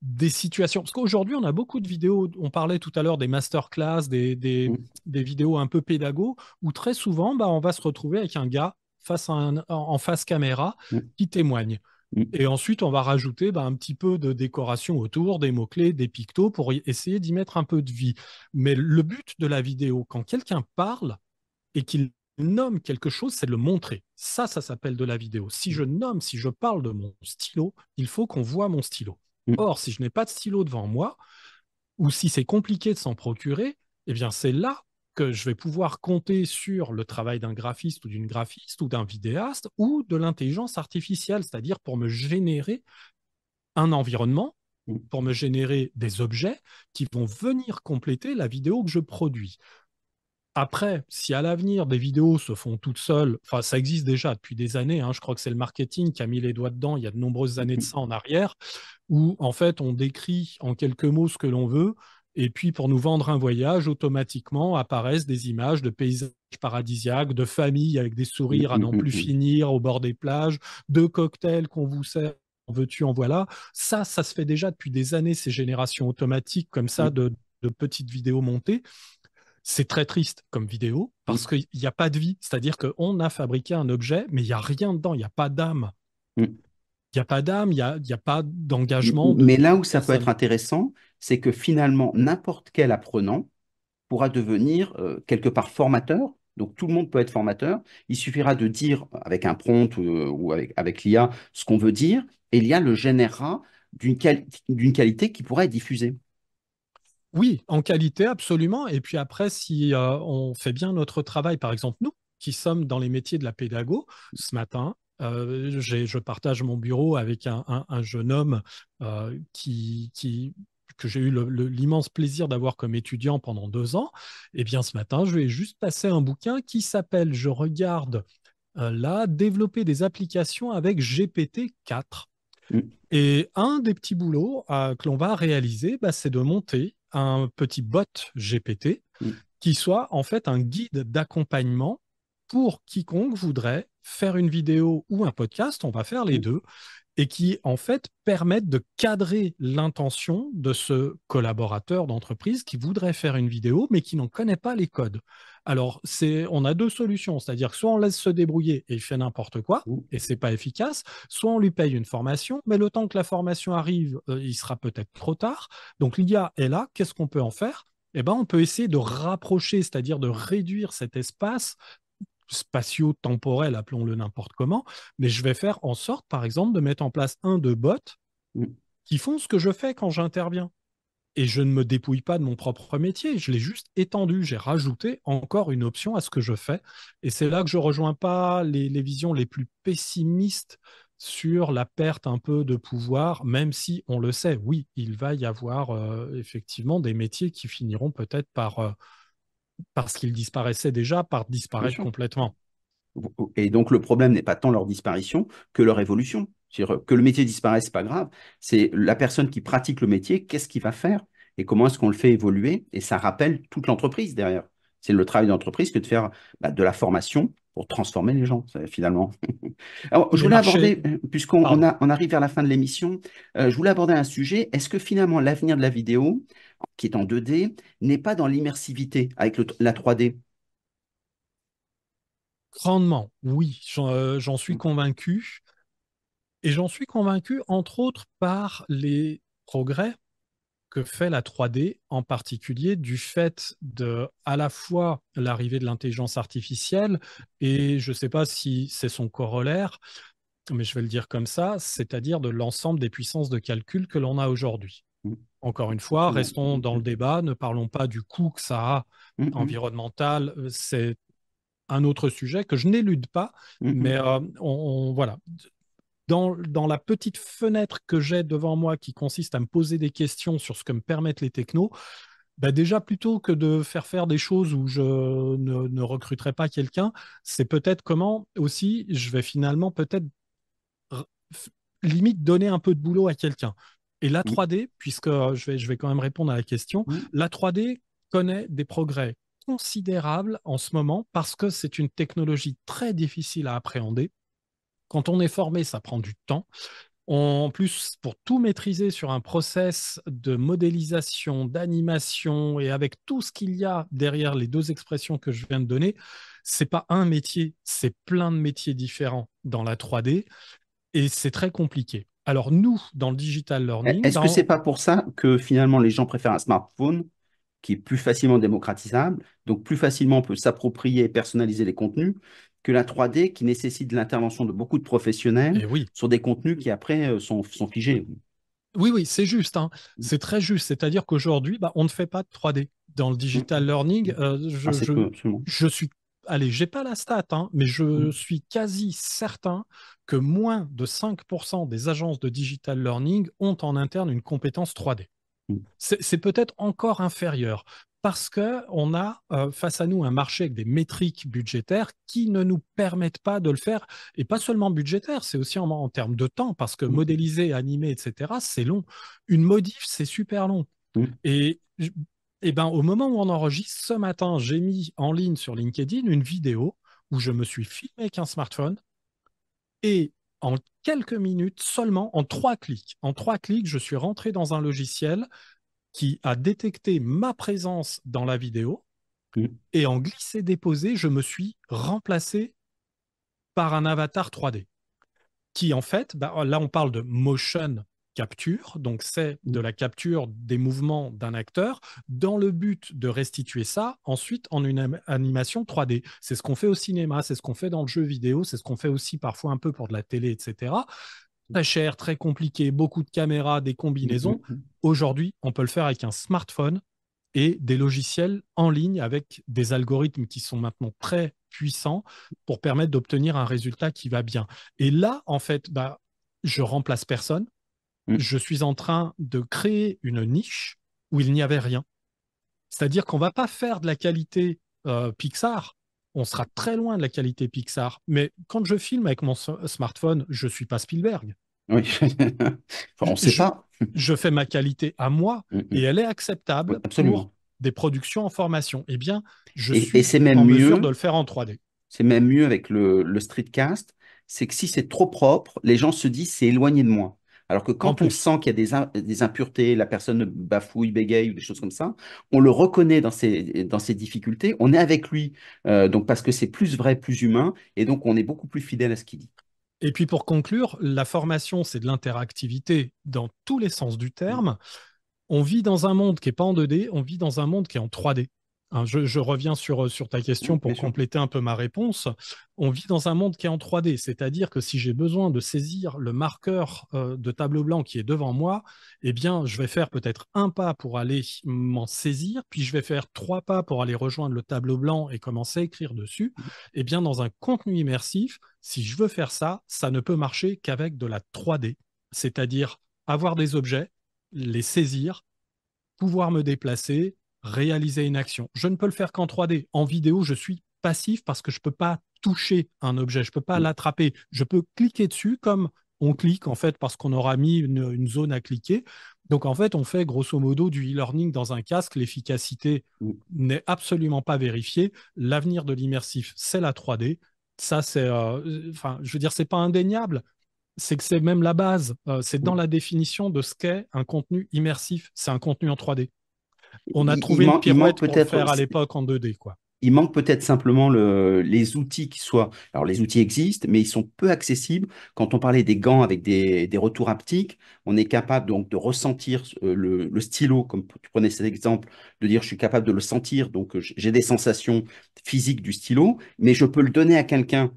des situations. Parce qu'aujourd'hui, on a beaucoup de vidéos, on parlait tout à l'heure des masterclass, des, des, mmh. vidéos un peu pédagogues, où très souvent, bah, on va se retrouver avec un gars face en face caméra mmh. qui témoigne. Mm. Et ensuite, on va rajouter bah, un petit peu de décoration autour, des mots-clés, des pictos pour essayer d'y mettre un peu de vie. Mais le but de la vidéo, quand quelqu'un parle et qu'il nomme quelque chose, c'est de le montrer. Ça, ça s'appelle de la vidéo. Si mm. je nomme, si je parle de mon stylo, il faut qu'on voit mon stylo. Mm. Or, si je n'ai pas de stylo devant moi, ou si c'est compliqué de s'en procurer, eh bien c'est là que je vais pouvoir compter sur le travail d'un graphiste ou d'une graphiste ou d'un vidéaste ou de l'intelligence artificielle, c'est-à-dire pour me générer un environnement, mmh. pour me générer des objets qui vont venir compléter la vidéo que je produis. Après, si à l'avenir des vidéos se font toutes seules, enfin ça existe déjà depuis des années, hein, je crois que c'est le marketing qui a mis les doigts dedans il y a de nombreuses années de mmh. ça en arrière, où en fait on décrit en quelques mots ce que l'on veut, et puis, pour nous vendre un voyage, automatiquement apparaissent des images de paysages paradisiaques, de familles avec des sourires à n'en plus mm, mm, mm. finir au bord des plages, de cocktails qu'on vous sert en veux-tu, en voilà. Ça, ça se fait déjà depuis des années, ces générations automatiques comme ça de, de petites vidéos montées. C'est très triste comme vidéo parce qu'il n'y a pas de vie. C'est-à-dire qu'on a fabriqué un objet, mais il n'y a rien dedans, il n'y a pas d'âme. Il n'y a pas d'âme, il n'y a, a, pas d'engagement. Mais là où ça peut être intéressant, c'est que finalement, n'importe quel apprenant pourra devenir euh, quelque part formateur. Donc tout le monde peut être formateur. Il suffira de dire avec un prompt ou, euh, avec, avec l'IA ce qu'on veut dire, et l'IA le générera d'une qualité qui pourra être diffusée. Oui, en qualité, absolument. Et puis après, si euh, on fait bien notre travail, par exemple, nous, qui sommes dans les métiers de la pédago, ce matin, euh, je partage mon bureau avec un, jeune homme euh, qui, que j'ai eu l'immense plaisir d'avoir comme étudiant pendant deux ans. Et eh bien, ce matin, je vais juste passer un bouquin qui s'appelle Je regarde euh, là, développer des applications avec GPT-4. Mm. Et un des petits boulots que l'on va réaliser, bah, c'est de monter un petit bot GPT mm. qui soit en fait un guide d'accompagnement pour quiconque voudrait faire une vidéo ou un podcast, on va faire les deux, et qui en fait permettent de cadrer l'intention de ce collaborateur d'entreprise qui voudrait faire une vidéo mais qui n'en connaît pas les codes. Alors c'est on a deux solutions, c'est-à-dire que soit on laisse se débrouiller et il fait n'importe quoi et c'est pas efficace, soit on lui paye une formation mais le temps que la formation arrive, euh, il sera peut-être trop tard. Donc l'IA est là, qu'est-ce qu'on peut en faire eh ben, on peut essayer de rapprocher, c'est-à-dire de réduire cet espace spatio-temporel, appelons-le n'importe comment, mais je vais faire en sorte, par exemple, de mettre en place un, deux bots mm. qui font ce que je fais quand j'interviens. Et je ne me dépouille pas de mon propre métier, je l'ai juste étendu, j'ai rajouté encore une option à ce que je fais. Et c'est là que je rejoins pas les, visions les plus pessimistes sur la perte un peu de pouvoir, même si on le sait, oui, il va y avoir euh, effectivement des métiers qui finiront peut-être par... Euh, parce qu'ils disparaissaient déjà par disparaître complètement. Et donc le problème n'est pas tant leur disparition que leur évolution. Que le métier disparaisse, n'est pas grave. C'est la personne qui pratique le métier, qu'est-ce qu'il va faire et comment est-ce qu'on le fait évoluer Et ça rappelle toute l'entreprise derrière. C'est le travail d'entreprise que de faire bah, de la formation pour transformer les gens, finalement. *laughs* Alors, je voulais aborder, euh, puisqu'on arrive vers la fin de l'émission, euh, je voulais aborder un sujet. Est-ce que finalement l'avenir de la vidéo, qui est en 2D, n'est pas dans l'immersivité avec la 3D Grandement, oui, j'en euh, suis mm. convaincu. Et j'en suis convaincu, entre autres, par les progrès que fait la 3D, en particulier du fait de à la fois l'arrivée de l'intelligence artificielle et je ne sais pas si c'est son corollaire, mais je vais le dire comme ça, c'est-à-dire de l'ensemble des puissances de calcul que l'on a aujourd'hui. Mmh. Encore une fois, restons dans le débat, ne parlons pas du coût que ça a mmh, mmh. environnemental. Euh, c'est un autre sujet que je n'élude pas, mais euh, on, voilà dans, la petite fenêtre que j'ai devant moi qui consiste à me poser des questions sur ce que me permettent les technos, bah, déjà, plutôt que de faire faire des choses où je ne, recruterai pas quelqu'un, c'est peut-être comment aussi je vais finalement peut-être limite donner un peu de boulot à quelqu'un. Et la 3D, puisque euh, je vais, quand même répondre à la question, la 3D connaît des progrès considérables en ce moment parce que c'est une technologie très difficile à appréhender. Quand on est formé, ça prend du temps. En plus, pour tout maîtriser sur un process de modélisation, d'animation et avec tout ce qu'il y a derrière les deux expressions que je viens de donner, c'est pas un métier, c'est plein de métiers différents dans la 3D et c'est très compliqué. Alors nous, dans le digital learning, est-ce que que c'est pas pour ça que finalement les gens préfèrent un smartphone qui est plus facilement démocratisable, donc plus facilement on peut s'approprier et personnaliser les contenus que la 3D qui nécessite l'intervention de beaucoup de professionnels eh sur des contenus qui après euh, sont, figés. Oui, oui, c'est juste. Hein. Mm. C'est très juste. C'est-à-dire qu'aujourd'hui, bah, on ne fait pas de 3D. Dans le digital mm. learning, mm. Euh, je, ah, je, suis. Allez, j'ai pas la stat, hein, mais je suis quasi certain que moins de 5% des agences de digital learning ont en interne une compétence 3D. C'est peut-être encore inférieur parce que on a euh, face à nous un marché avec des métriques budgétaires qui ne nous permettent pas de le faire, et pas seulement budgétaire, c'est aussi en, termes de temps, parce que mm. modéliser, animer, etc., c'est long. Une modif, c'est super long. Mm. Et et eh ben, au moment où on enregistre, ce matin, j'ai mis en ligne sur LinkedIn une vidéo où je me suis filmé avec un smartphone et en quelques minutes seulement, en trois clics, en trois clics, je suis rentré dans un logiciel, qui a détecté ma présence dans la vidéo mm. et en glissé déposer je me suis remplacé par un avatar 3D qui, en fait, bah, là, on parle de motion capture, donc c'est mm. de la capture des mouvements d'un acteur dans le but de restituer ça ensuite en une animation 3D. C'est ce qu'on fait au cinéma, c'est ce qu'on fait dans le jeu vidéo, c'est ce qu'on fait aussi parfois un peu pour de la télé, etc très cher, très compliqué, beaucoup de caméras, des combinaisons. Mm-hmm, mm-hmm. Aujourd'hui, on peut le faire avec un smartphone et des logiciels en ligne avec des algorithmes qui sont maintenant très puissants pour permettre d'obtenir un résultat qui va bien. Et là, en fait, bah, je remplace personne. Mm. Je suis en train de créer une niche où il n'y avait rien. C'est-à-dire qu'on ne va pas faire de la qualité euh, Pixar, on sera très loin de la qualité Pixar. Mais quand je filme avec mon smartphone, je suis pas Spielberg. Oui, *laughs* sait je, pas. je fais ma qualité à moi mm, mm. et elle est acceptable pour des productions en formation. Eh bien, je suis même mieux, mesure de le faire en 3D. C'est même mieux avec le, le streetcast, c'est que si c'est trop propre, les gens se disent c'est éloigné de moi. Alors que quand on sent qu'il y a des, impuretés, la personne bafouille, bégaye ou des choses comme ça, on le reconnaît dans ses, difficultés, on est avec lui, euh, donc parce que c'est plus vrai, plus humain, et donc on est beaucoup plus fidèle à ce qu'il dit. Et puis pour conclure, la formation, c'est de l'interactivité dans tous les sens du terme. Mmh. On vit dans un monde qui n'est pas en 2D, on vit dans un monde qui est en 3D. Hein, je, reviens sur, euh, ta question pour compléter un peu ma réponse. On vit dans un monde qui est en 3D, c'est-à-dire que si j'ai besoin de saisir le marqueur euh, de tableau blanc qui est devant moi, eh bien, je vais faire peut-être un pas pour aller m'en saisir, puis je vais faire trois pas pour aller rejoindre le tableau blanc et commencer à écrire dessus. Mmh. Eh bien, dans un contenu immersif, si je veux faire ça, ça ne peut marcher qu'avec de la 3D, c'est-à-dire avoir des objets, les saisir, pouvoir me déplacer, réaliser une action. Je ne peux le faire qu'en 3D. En vidéo, je suis passif parce que je ne peux pas toucher un objet, je ne peux pas mm. l'attraper. Je peux cliquer dessus comme on clique en fait parce qu'on aura mis une, zone à cliquer. Donc en fait, on fait grosso modo du e-learning dans un casque. L'efficacité mm. n'est absolument pas vérifiée. L'avenir de l'immersif, c'est la 3D. Ça, c'est, euh, enfin, je veux dire, c'est pas indéniable. C'est que c'est même la base. Euh, c'est mm. dans la définition de ce qu'est un contenu immersif. C'est un contenu en 3D. On a trouvé une pirouette pour faire à l'époque en 2D, quoi. Il manque peut-être simplement les outils qui soient. Alors, les outils existent, mais ils sont peu accessibles. Quand on parlait des gants avec des, retours haptiques, on est capable donc de ressentir euh, le, le, stylo, comme tu prenais cet exemple, de dire je suis capable de le sentir, donc j'ai des sensations physiques du stylo, mais je peux le donner à quelqu'un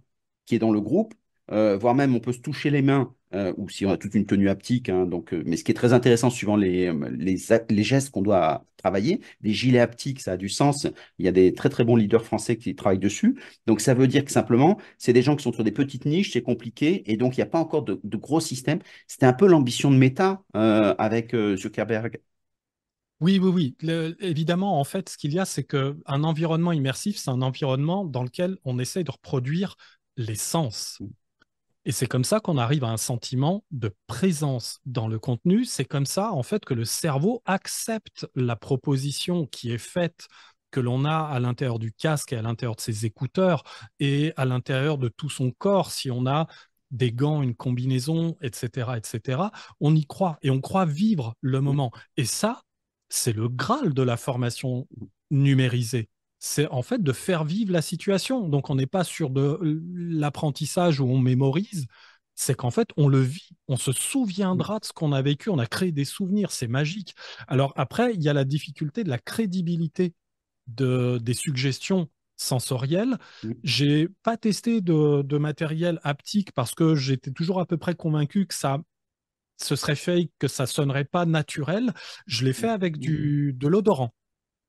qui est dans le groupe euh, voire même on peut se toucher les mains, euh, ou si on a toute une tenue aptique hein, donc, euh, mais ce qui est très intéressant suivant les, les, gestes qu'on doit travailler, des gilets aptiques ça a du sens. Il y a des très très bons leaders français qui travaillent dessus. Donc ça veut dire que simplement, c'est des gens qui sont sur des petites niches, c'est compliqué, et donc il n'y a pas encore de, gros systèmes. C'était un peu l'ambition de Meta avec Zuckerberg. Oui, oui, oui. évidemment, en fait, ce qu'il y a, c'est qu'un environnement immersif, c'est un environnement dans lequel on essaye de reproduire les sens. Mm. Et c'est comme ça qu'on arrive à un sentiment de présence dans le contenu. C'est comme ça, en fait, que le cerveau accepte la proposition qui est faite que l'on a à l'intérieur du casque et à l'intérieur de ses écouteurs et à l'intérieur de tout son corps, si on a des gants, une combinaison, etc., etc., on y croit et on croit vivre le mmh. moment. Et ça, c'est le graal de la formation numérisée c'est en fait de faire vivre la situation. Donc on n'est pas sur de l'apprentissage où on mémorise, c'est qu'en fait on le vit, on se mmh. souviendra de ce qu'on a vécu, on a créé des souvenirs, c'est magique. Alors après, il y a la difficulté de la crédibilité des suggestions sensorielles. Mmh. J'ai pas testé de, matériel haptique parce que j'étais toujours à peu près convaincu que ça ce serait fake, que ça sonnerait pas naturel. Je l'ai fait mmh. avec du, de l'odorant.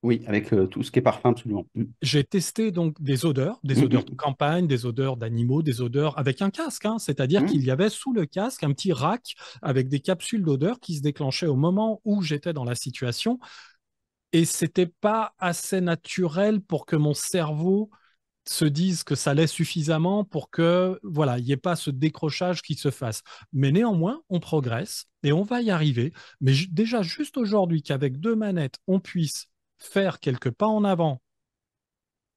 Oui, avec euh, tout ce qui est parfum, absolument. Mmh. J'ai testé donc des odeurs, des mmh, odeurs mmh. de campagne, des odeurs d'animaux, des odeurs avec un casque. Hein. C'est-à-dire qu'il y avait sous le casque un petit rack avec des capsules d'odeurs qui se déclenchaient au moment où j'étais dans la situation. Et c'était pas assez naturel pour que mon cerveau se dise que ça l'est suffisamment pour que voilà, il n'y ait pas ce décrochage qui se fasse. Mais néanmoins, on progresse et on va y arriver. Mais déjà juste aujourd'hui qu'avec deux manettes, on puisse faire quelques pas en avant,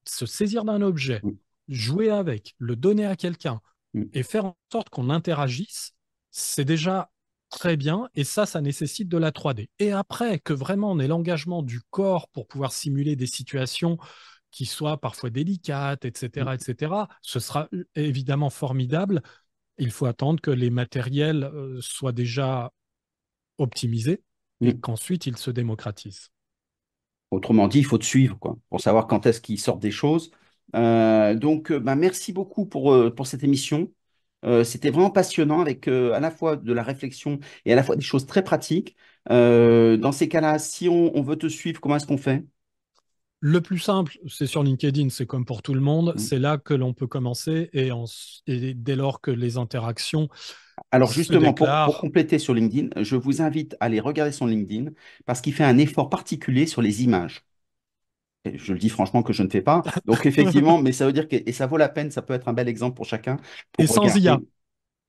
se saisir d'un objet, mm. jouer avec, le donner à quelqu'un mm. et faire en sorte qu'on interagisse, c'est déjà très bien et ça, ça nécessite de la 3D. Et après, que vraiment on ait l'engagement du corps pour pouvoir simuler des situations qui soient parfois délicates, etc., mm. etc., ce sera évidemment formidable. Il faut attendre que les matériels euh, soient déjà optimisés et qu'ensuite ils se démocratisent. Autrement dit, il faut te suivre quoi, pour savoir quand est-ce qu'ils sortent des choses. Euh, donc, euh, bah, merci beaucoup pour, euh, pour cette émission. C'était vraiment passionnant avec à la fois de la réflexion et à la fois des choses très pratiques. dans ces cas-là, si on, veut te suivre, comment est-ce qu'on fait le plus simple, c'est sur LinkedIn, c'est comme pour tout le monde, mm. c'est là que l'on peut commencer et, et, dès lors que les interactions alors justement, pour, compléter sur LinkedIn, je vous invite à aller regarder son LinkedIn parce qu'il fait un effort particulier sur les images. je le dis franchement que je ne fais pas. Donc *laughs* effectivement, mais ça veut dire que et ça vaut la peine, ça peut être un bel exemple pour chacun. et sans IA.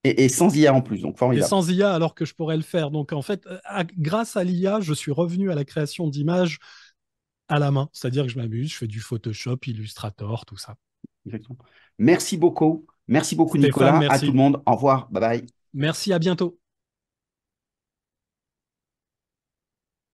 Et, sans IA en plus, donc Et sans IA alors que je pourrais le faire. Donc en fait, euh, grâce à l'IA, je suis revenu à la création d'images à la main. C'est-à-dire que je m'amuse, je fais du Photoshop, Illustrator, tout ça. Exactement. Merci beaucoup. Merci beaucoup, Nicolas. À tout le monde. Au revoir. Bye bye. Merci, à bientôt.